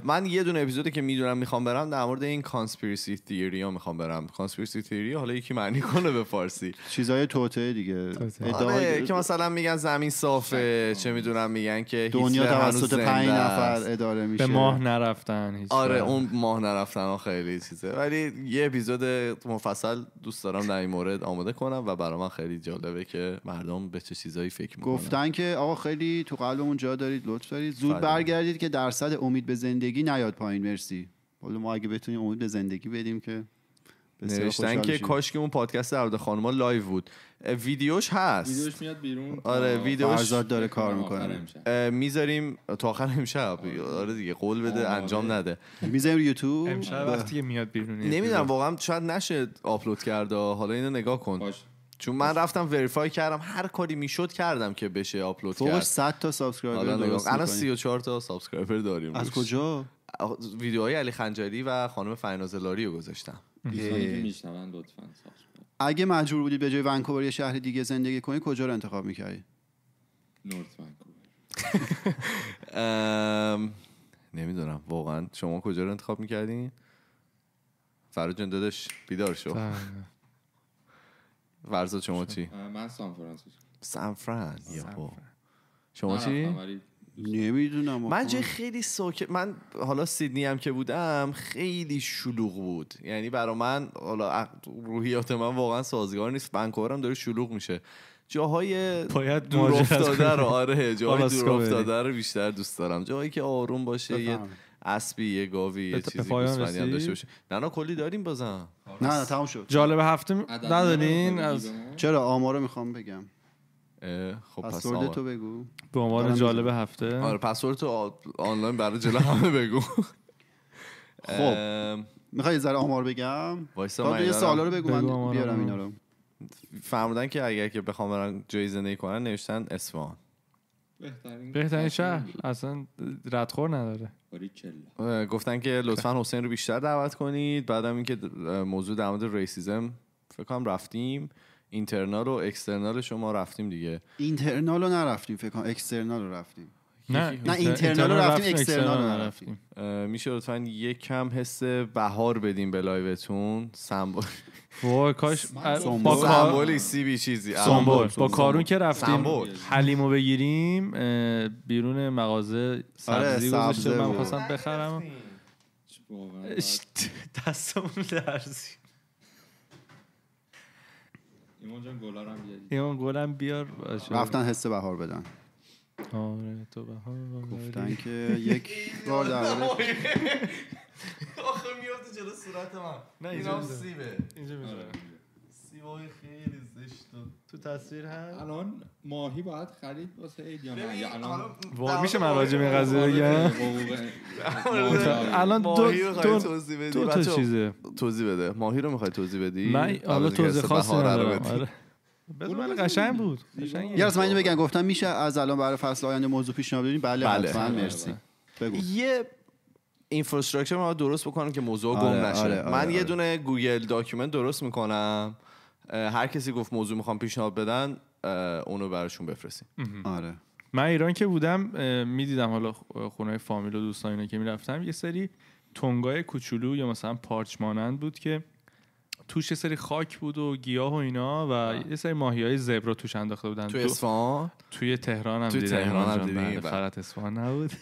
من یه دونه اپیزودی که میدونم میخوام برم در مورد این کانسپیرسی تیوری ها میخوام برم کانسپیرسی تیوری حالا یکی معنی کنه به فارسی چیزای توته دیگه آره، که مثلا میگن زمین صافه چه میدونم میگن که دنیا توسط 5 نفر اداره میشه به ماه نرفتن آره اون ماه نرفتن ها خیلی چیزه ولی یه اپیزود مفصل دوست دارم در این مورد آماده کنم و برای من خیلی جالبه که مردم به چه چیزایی فکر میکنن گفتن که آقا خیلی تو قلبمون جا دارید لطف دارید زود برگردید که درصد امید به زندگی نیاد پایین مرسی حالا ما اگه بتونیم امید به زندگی بدیم که نوشتن که کاش که اون پادکست خانم ها لایو بود ویدیوش هست ویدیوش میاد بیرون آره ویدیوش فرزاد داره کار میکنه میذاریم تا آخر امشب آره دیگه قول بده آره. انجام نده میذاریم یوتیوب امشب بله. وقتی میاد بیرون نمیدونم واقعا شاید نشه آپلود کرده حالا اینو نگاه کن چون من رفتم وریفای کردم هر کاری میشد کردم که بشه آپلود کرد فوقش 100 تا سابسکرایبر الان 34 تا سابسکرایبر داریم از کجا ویدیوهای علی خنجری و خانم فینازلاری رو گذاشتم لطفا اگه مجبور بودی به جای ونکوور یه شهر دیگه زندگی کنی کجا رو انتخاب میکردی نورت ونکوور نمیدونم واقعا شما کجا رو انتخاب میکردین فراجان دادش بیدار شو بله. ورزا شما چی؟ من سان فرانسیس سان فران شما چی؟ نمیدونم من جای خیلی ساکت من حالا سیدنی هم که بودم خیلی شلوغ بود یعنی برا من حالا روحیات من واقعا سازگار نیست ونکوورم داره شلوغ میشه جاهای باید دور افتاده رو آره جاهای خب، دور افتاده رو بیشتر دوست دارم جاهایی که آروم باشه یه اسبی یه گاوی یه چیزی گوسفندی هم باشه نه نه کلی داریم بازم آره. نه نه تمام شد جالب هفته ندارین از چرا آمارو میخوام بگم خب پسورد تو بگو به آمار جالب هفته آره پسورد تو آنلاین برای جلو همه بگو خب میخوای یه ذره آمار بگم وایسا یه سوالا رو بگو من بیارم اینا رو که اگر که بخوام برن جای زندگی کنن نوشتن اصفهان بهترین شهر اصلا ردخور نداره آره، گفتن که لطفا حسین رو بیشتر دعوت کنید بعدم اینکه موضوع در مورد ریسیزم فکر کنم رفتیم اینترنال و اکسترنال شما رفتیم دیگه اینترنال رو نرفتیم فکر کنم اکسترنال رو رفتیم نه نه اینترنال رو رفتیم اکسترنال رو نرفتیم میشه لطفا یک کم حس بهار بدیم به لایوتون سمبل وای کاش با کارون سی چیزی سنبول با کارون که رفتیم حلیمو بگیریم بیرون مغازه آره، سبزی گذاشته من خواستم بخرم دستمون لرزی ایمان جان گلارم بیار ایمان گلم بیار رفتن حس بهار بدن آره تو به گفتن که یک بار در آخه میفته جلو صورت من نه اینجا سیبه اینجا میذاره آره، سیبای خیلی زشت تو تصویر هست الان ماهی باید خرید واسه عید یا نه الان میشه من راجع به قضیه بگم الان دو تو تا چیزه توضیح بده ماهی رو میخوای توضیح بدی من حالا توضیح خاصی ندارم من قشنگ بود یه از من بگن گفتم میشه از الان برای فصل آینده موضوع پیشنهاد بدین بله, بله. بله، مرسی بله. بگو یه اینفراستراکچر ما درست بکنم که موضوع گم آره، نشه آره، من آره، یه دونه گوگل داکیومنت درست میکنم هر کسی گفت موضوع میخوام پیشنهاد بدن اونو براشون بفرستیم آره من ایران که بودم میدیدم حالا خونه فامیل و دوستان اینا که میرفتم یه سری تنگای کوچولو یا مثلا پارچمانند بود که توش یه سری خاک بود و گیاه و اینا و یه سری ماهی های زبرا توش انداخته بودن تو اصفهان توی تهران هم توی تهران هم دیدیم بله، بله. اصفهان نبود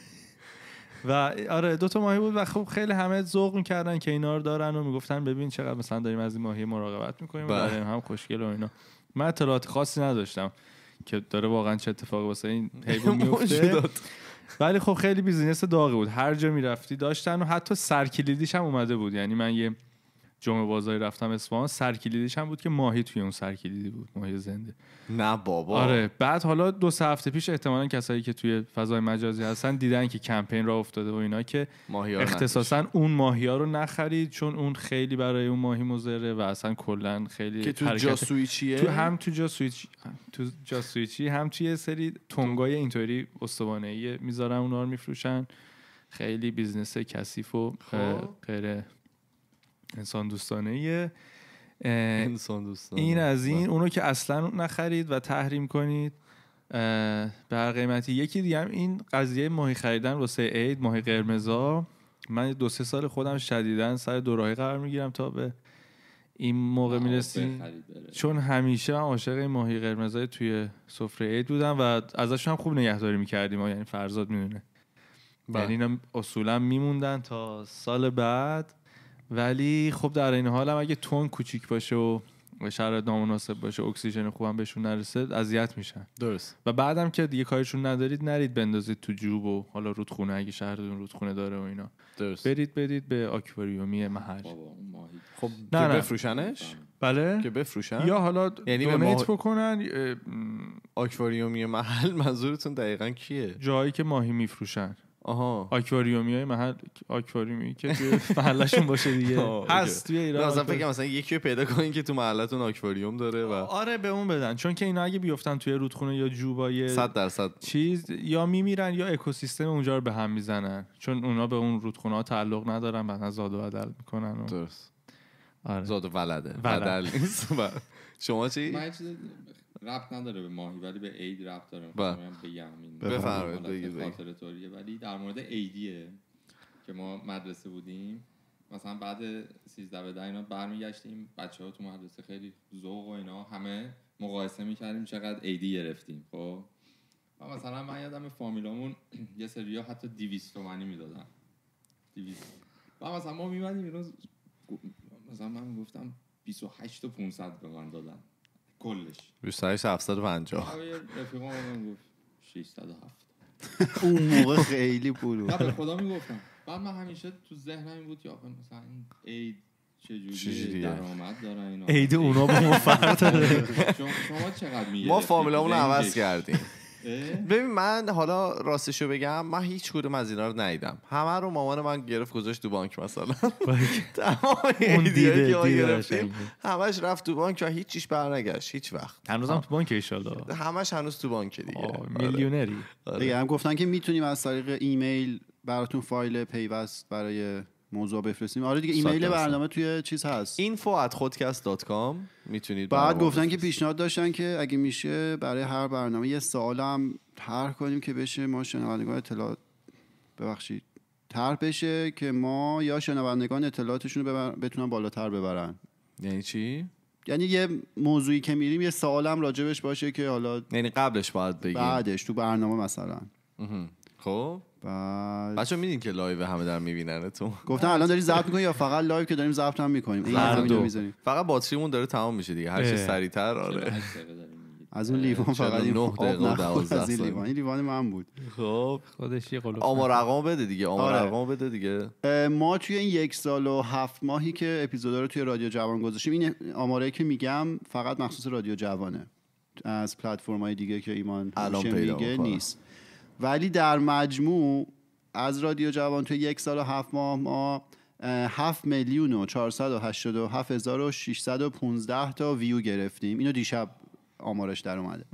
و آره دو تا ماهی بود و خب خیلی همه ذوق میکردن که اینا رو دارن و میگفتن ببین چقدر مثلا داریم از این ماهی مراقبت میکنیم و بله. داریم هم خوشگل و اینا من اطلاعات خاصی نداشتم که داره واقعا چه اتفاقی واسه این حیوان میفته ولی خب خیلی بیزینس داغی بود هر جا میرفتی داشتن و حتی سرکلیدیش هم اومده بود یعنی من یه جمعه بازاری رفتم اصفهان سرکلیدیش هم بود که ماهی توی اون سرکلیدی بود ماهی زنده نه بابا آره بعد حالا دو سه هفته پیش احتمالا کسایی که توی فضای مجازی هستن دیدن که کمپین را افتاده و اینا که اختصاصا اون ماهی ها رو نخرید چون اون خیلی برای اون ماهی مزره و اصلا کلا خیلی که تو جاسویچیه تو هم تو جاسویچی تو هم توی سری تونگای اینطوری ای میذارن اونا رو میفروشن خیلی بیزنس کثیف و خب. غیره انسان دوستانه انسان دوستانه این از این بله. اونو که اصلا نخرید و تحریم کنید به قیمتی یکی دیگه هم این قضیه ماهی خریدن واسه عید ماهی قرمزا من دو سه سال خودم شدیدن سر دوراهی قرار میگیرم تا به این موقع میرسیم چون همیشه من عاشق این ماهی قرمزای توی سفره عید بودم و ازشون هم خوب نگهداری میکردیم یعنی فرزاد میدونه بله. یعنی اینا اصولا میموندن تا سال بعد ولی خب در این حال هم اگه تون کوچیک باشه و شرایط نامناسب باشه اکسیژن خوبم بهشون نرسه اذیت میشن درست و بعدم که دیگه کارشون ندارید نرید بندازید تو جوب و حالا رودخونه اگه شهرتون رودخونه داره و اینا درست برید بدید به آکواریومی محل خب نه که بفروشنش بله که بفروشن یا حالا یعنی به بکنن آکواریومی محل منظورتون دقیقا کیه جایی که ماهی میفروشن آها آکواریومی های محل آکواریومی که توی محلشون باشه دیگه هست توی ایران مثلا فکر مثلا یکی پیدا کنین که تو محلتون آکواریوم داره و آره به اون بدن چون که اینا اگه بیفتن توی رودخونه یا جوبای 100 درصد چیز یا میمیرن یا اکوسیستم اونجا رو به هم میزنن چون اونا به اون رودخونه ها تعلق ندارن بعد زاد و بدل میکنن درست آره. زاد و ولده شما چی؟ ربط نداره به ماهی ولی به عید ربط داره بله. بگم بفرمایید خاطر طوریه ولی در مورد عیدیه که ما مدرسه بودیم مثلا بعد 13 به 10 اینا برمیگشتیم بچه ها تو مدرسه خیلی ذوق و اینا همه مقایسه میکردیم چقدر عیدی گرفتیم خب و مثلا من یادم فامیلامون یه سری ها حتی 200 تومانی میدادن 200 و مثلا ما میمدیم مثلا من گفتم 28 تا 500 به من دادن کلش 2750 750 رفیقا گفت 607 اون موقع خیلی پول بود به خدا میگفتم بعد من همیشه تو ذهنم این بود که آخه مثلا این عید چجوری درآمد داره اینا عید اونا با ما فرق داره شما چقدر میگیرید ما فامیلامون عوض کردیم ببین من حالا راستشو بگم من هیچ کدوم از اینا رو ندیدم همه رو مامان من گرفت گذاشت تو بانک مثلا تمام دیده که ما گرفتیم همش رفت تو بانک و هیچ برنگشت هیچ وقت هنوز هم تو بانک ایشالله همش هنوز تو بانک دیگه آره. میلیونری آره. دیگه هم گفتن که میتونیم از طریق ایمیل براتون فایل پیوست برای موضوع بفرستیم آره دیگه ایمیل برنامه توی چیز هست info@podcast.com میتونید بعد گفتن که پیشنهاد داشتن که اگه میشه برای هر برنامه یه سوالم طرح کنیم که بشه ما شنوندگان اطلاع ببخشید طرح بشه که ما یا شنوندگان اطلاعاتشون رو ببر... بتونن بالاتر ببرن یعنی چی یعنی یه موضوعی که میریم یه سوالم راجبش باشه که حالا یعنی قبلش باید بگیم بعدش تو برنامه مثلا خب بچا میدین که لایو همه دارن میبینن تو گفتم الان داری ضبط میکنی یا فقط لایو که داریم ضبط هم میکنیم هر دو فقط باتریمون داره تمام میشه دیگه هر چه سریعتر آره از اون لیوان فقط این لیوان این لیوان من بود خب خودش یه قلوب آمار بده دیگه آمار آره. بده دیگه ما توی این یک سال و هفت ماهی که اپیزود رو توی رادیو جوان گذاشتیم این آماره که میگم فقط مخصوص رادیو جوانه از پلتفرم های دیگه که ایمان الان نیست ولی در مجموع از رادیو جوان تو یک سال و هفت ماه ما 7 میلیون و 487615 تا ویو گرفتیم اینو دیشب آمارش در اومده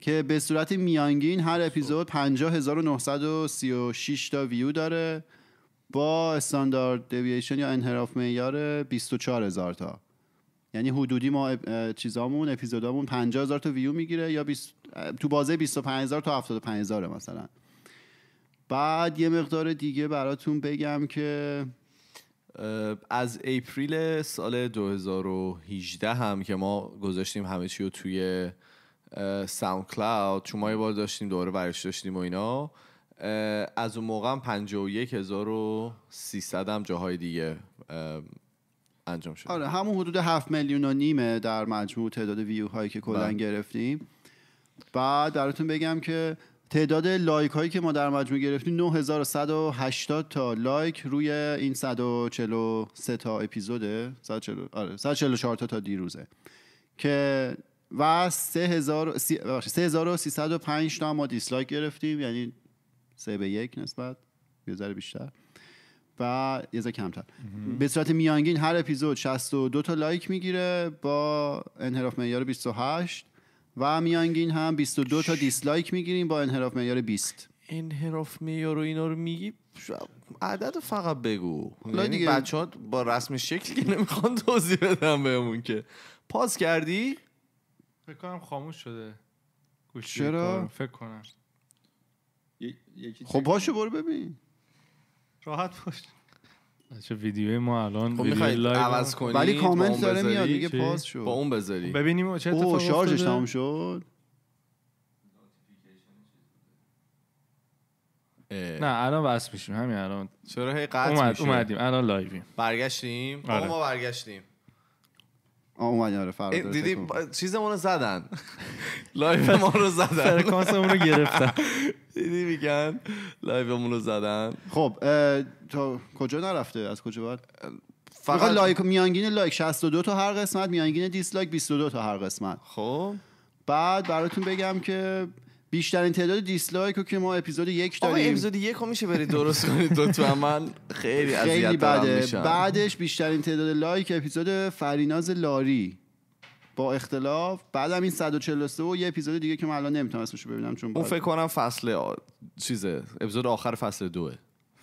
که به صورت میانگین هر اپیزود 50936 تا ویو داره با استاندارد دیویشن یا انحراف معیار 24000 تا یعنی حدودی ما چیزامون اپیزودامون 50000 تا ویو میگیره یا 20... تو بازه 25000 تا 75000 مثلا بعد یه مقدار دیگه براتون بگم که از اپریل سال 2018 هم که ما گذاشتیم همه چی رو توی ساوند کلاود چون ما یه بار داشتیم دوره ورش داشتیم و اینا از اون موقع هم 51300 هم جاهای دیگه انجام شد آره همون حدود 7 میلیون و نیمه در مجموع تعداد ویو هایی که کلا بله. گرفتیم بعد براتون بگم که تعداد لایک هایی که ما در مجموع گرفتیم 9180 تا لایک روی این 143 تا اپیزوده 140 144 آره، تا تا دیروزه که و 3000 3305 تا ما دیسلایک گرفتیم یعنی 3 به 1 نسبت یه ذره بیشتر و یه ذره کمتر به صورت میانگین هر اپیزود 62 تا لایک میگیره با انحراف معیار 28 و میانگین هم 22 تا دیسلایک میگیریم با انحراف معیار 20 انحراف معیار و اینا رو میگی عدد فقط بگو یعنی بچه ها با رسم شکل که نمیخوان توضیح بدم بهمون که پاس کردی؟ فکر کنم خاموش شده چرا؟ فکر کنم خب پاشو برو ببین راحت باش بچه ویدیو ما الان خب میخواید عوض کنی ولی کامنت داره میاد میگه پاس شد با اون بذاری خب، ببینیم چه اتفاقی افتاده شارژش تموم شد نه الان وصل میشیم همین الان چرا هی قطع اومد اومدیم الان لایویم برگشتیم آره. ما برگشتیم آره فردا دیدی چیزمون رو زدن لایو ما رو زدن فرکانسمون رو گرفتن دیدی میگن لایو رو زدن خب تا کجا نرفته از کجا باید فقط لایک میانگین لایک 62 تا هر قسمت میانگین دیسلایک 22 تا هر قسمت خب بعد براتون بگم که بیشترین تعداد دیسلایک رو که ما اپیزود یک داریم اپیزود یک رو میشه برید درست کنید من خیلی خیلی بعدش بیشترین تعداد لایک اپیزود فریناز لاری با اختلاف هم این 143 و یه اپیزود دیگه که من الان نمیتونم اسمش ببینم چون اون فکر کنم فصل چیزه اپیزود آخر فصل دوه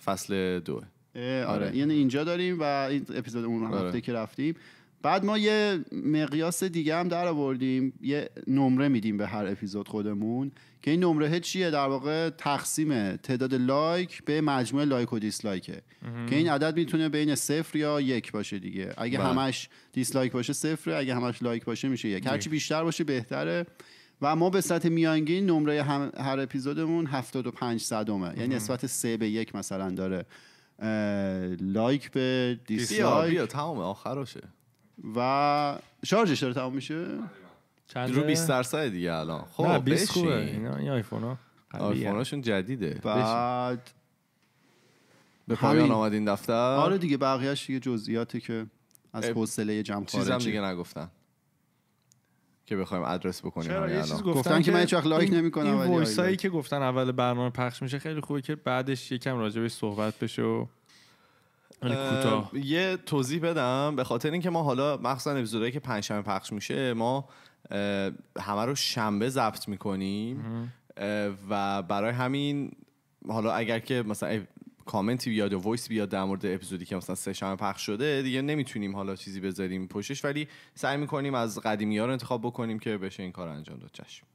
فصل دوه آره. آره. یعنی اینجا داریم و این اپیزود اون آره. هفته که رفتیم بعد ما یه مقیاس دیگه هم در آوردیم یه نمره میدیم به هر اپیزود خودمون که این نمره چیه در واقع تقسیم تعداد لایک به مجموع لایک و دیسلایکه که این عدد میتونه بین صفر یا یک باشه دیگه اگه بله. همش دیسلایک باشه صفر اگه همش لایک باشه میشه یک هرچی بیشتر باشه بهتره و ما به سطح میانگین نمره هر اپیزودمون 75 صدمه یعنی نسبت سه به یک مثلا داره لایک به دیسلایک بیا تمام آخرشه و شارژش داره تمام میشه چند رو 20 درصد دیگه الان خب 20 خوبه این آیفون ها آیفوناشون جدیده بعد به پایان آمد این دفتر آره دیگه بقیهش دیگه جزئیاتی که از حوصله جمع خارجی چیزم دیگه نگفتن که بخوایم ادرس بکنیم چرا یه چیز گفتن, که من یه وقت لایک این ولی وایسایی که گفتن اول برنامه پخش میشه خیلی خوبه که بعدش یکم راجع صحبت بشه و یه توضیح بدم به خاطر اینکه ما حالا مخصوصا اپیزودهایی که پنجشنبه پخش میشه ما همه رو شنبه ضبط میکنیم و برای همین حالا اگر که مثلا کامنتی بیاد یا وایس بیاد در مورد اپیزودی که مثلا سه شنبه پخش شده دیگه نمیتونیم حالا چیزی بذاریم پشش ولی سعی میکنیم از قدیمی ها رو انتخاب بکنیم که بشه این کار انجام داد چشم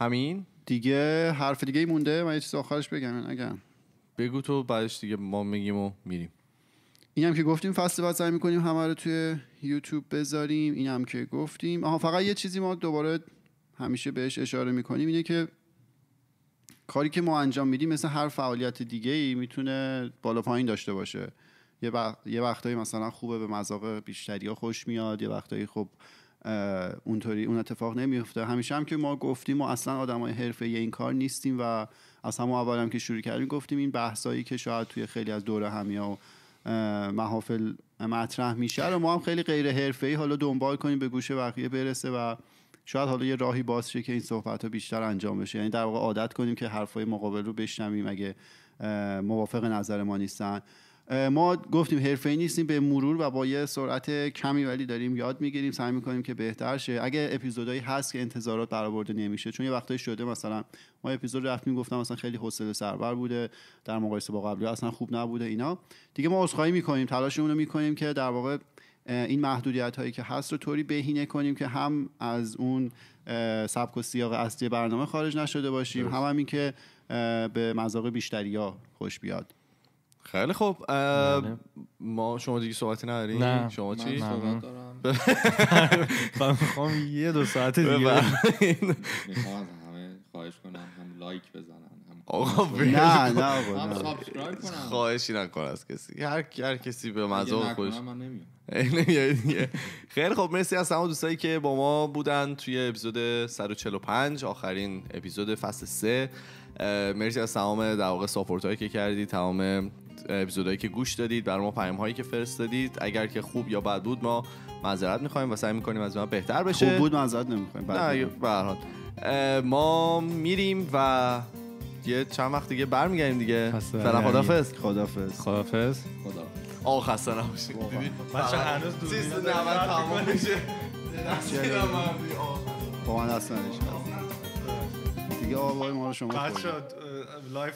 همین دیگه حرف دیگه مونده من یه چیز آخرش بگم اگر بگو تو بعدش دیگه ما میگیم و میریم این هم که گفتیم فصل بعد سعی میکنیم همه رو توی یوتیوب بذاریم این هم که گفتیم آها فقط یه چیزی ما دوباره همیشه بهش اشاره میکنیم اینه که کاری که ما انجام میدیم مثل هر فعالیت دیگه ای میتونه بالا پایین داشته باشه یه, بخ... وقتایی مثلا خوبه به مذاق بیشتری خوش میاد یه وقتایی خب اونطوری اون اتفاق نمیفته همیشه هم که ما گفتیم ما اصلا آدمای حرفه این کار نیستیم و از همون اول هم که شروع کردیم گفتیم این بحثایی که شاید توی خیلی از دوره همیا و محافل مطرح میشه رو ما هم خیلی غیر حرفه‌ای حالا دنبال کنیم به گوش بقیه برسه و شاید حالا یه راهی باز شه که این صحبت ها بیشتر انجام بشه یعنی در واقع عادت کنیم که حرفای مقابل رو بشنویم اگه موافق نظر ما نیستن ما گفتیم حرفه‌ای نیستیم به مرور و با یه سرعت کمی ولی داریم یاد میگیریم سعی میکنیم که بهتر شه اگه اپیزودایی هست که انتظارات برآورده نمیشه چون یه وقتایی شده مثلا ما اپیزود رفتیم گفتم مثلا خیلی حوصله سربر بوده در مقایسه با قبلی اصلا خوب نبوده اینا دیگه ما عذرخواهی میکنیم تلاشمون رو میکنیم که در واقع این محدودیت هایی که هست رو طوری بهینه کنیم که هم از اون سبک و سیاق اصلی برنامه خارج نشده باشیم هم, هم که به مذاق بیشتری ها خوش بیاد خیلی خوب بله. ما شما دیگه صحبتی نداری؟ نه شما چی؟ من خب، میخوام یه دو ساعت دیگه میخوام از همه خواهش کنم هم لایک بزنن آقا نه نه آقا خواهشی نکن از کسی هر هر کسی به مزاج خودش خیلی خب مرسی از همه دوستایی که با ما بودن توی اپیزود 145 آخرین اپیزود فصل 3 مرسی از تمام در واقع ساپورت هایی که کردی تمام اپیزودهایی که گوش دادید بر ما پیام هایی که فرستادید اگر که خوب یا بد بود ما معذرت میخوایم و سعی میکنیم از ما بهتر بشه خوب بود معذرت نمیخوایم بله. نه به ما میریم و یه چند وقت دیگه برمیگردیم دیگه فعلا خدافظ خدافظ خدافظ خدا فز. خسته نباشید بچه هنوز دور چیز با من دیگه آبای ما رو شما بچه لایف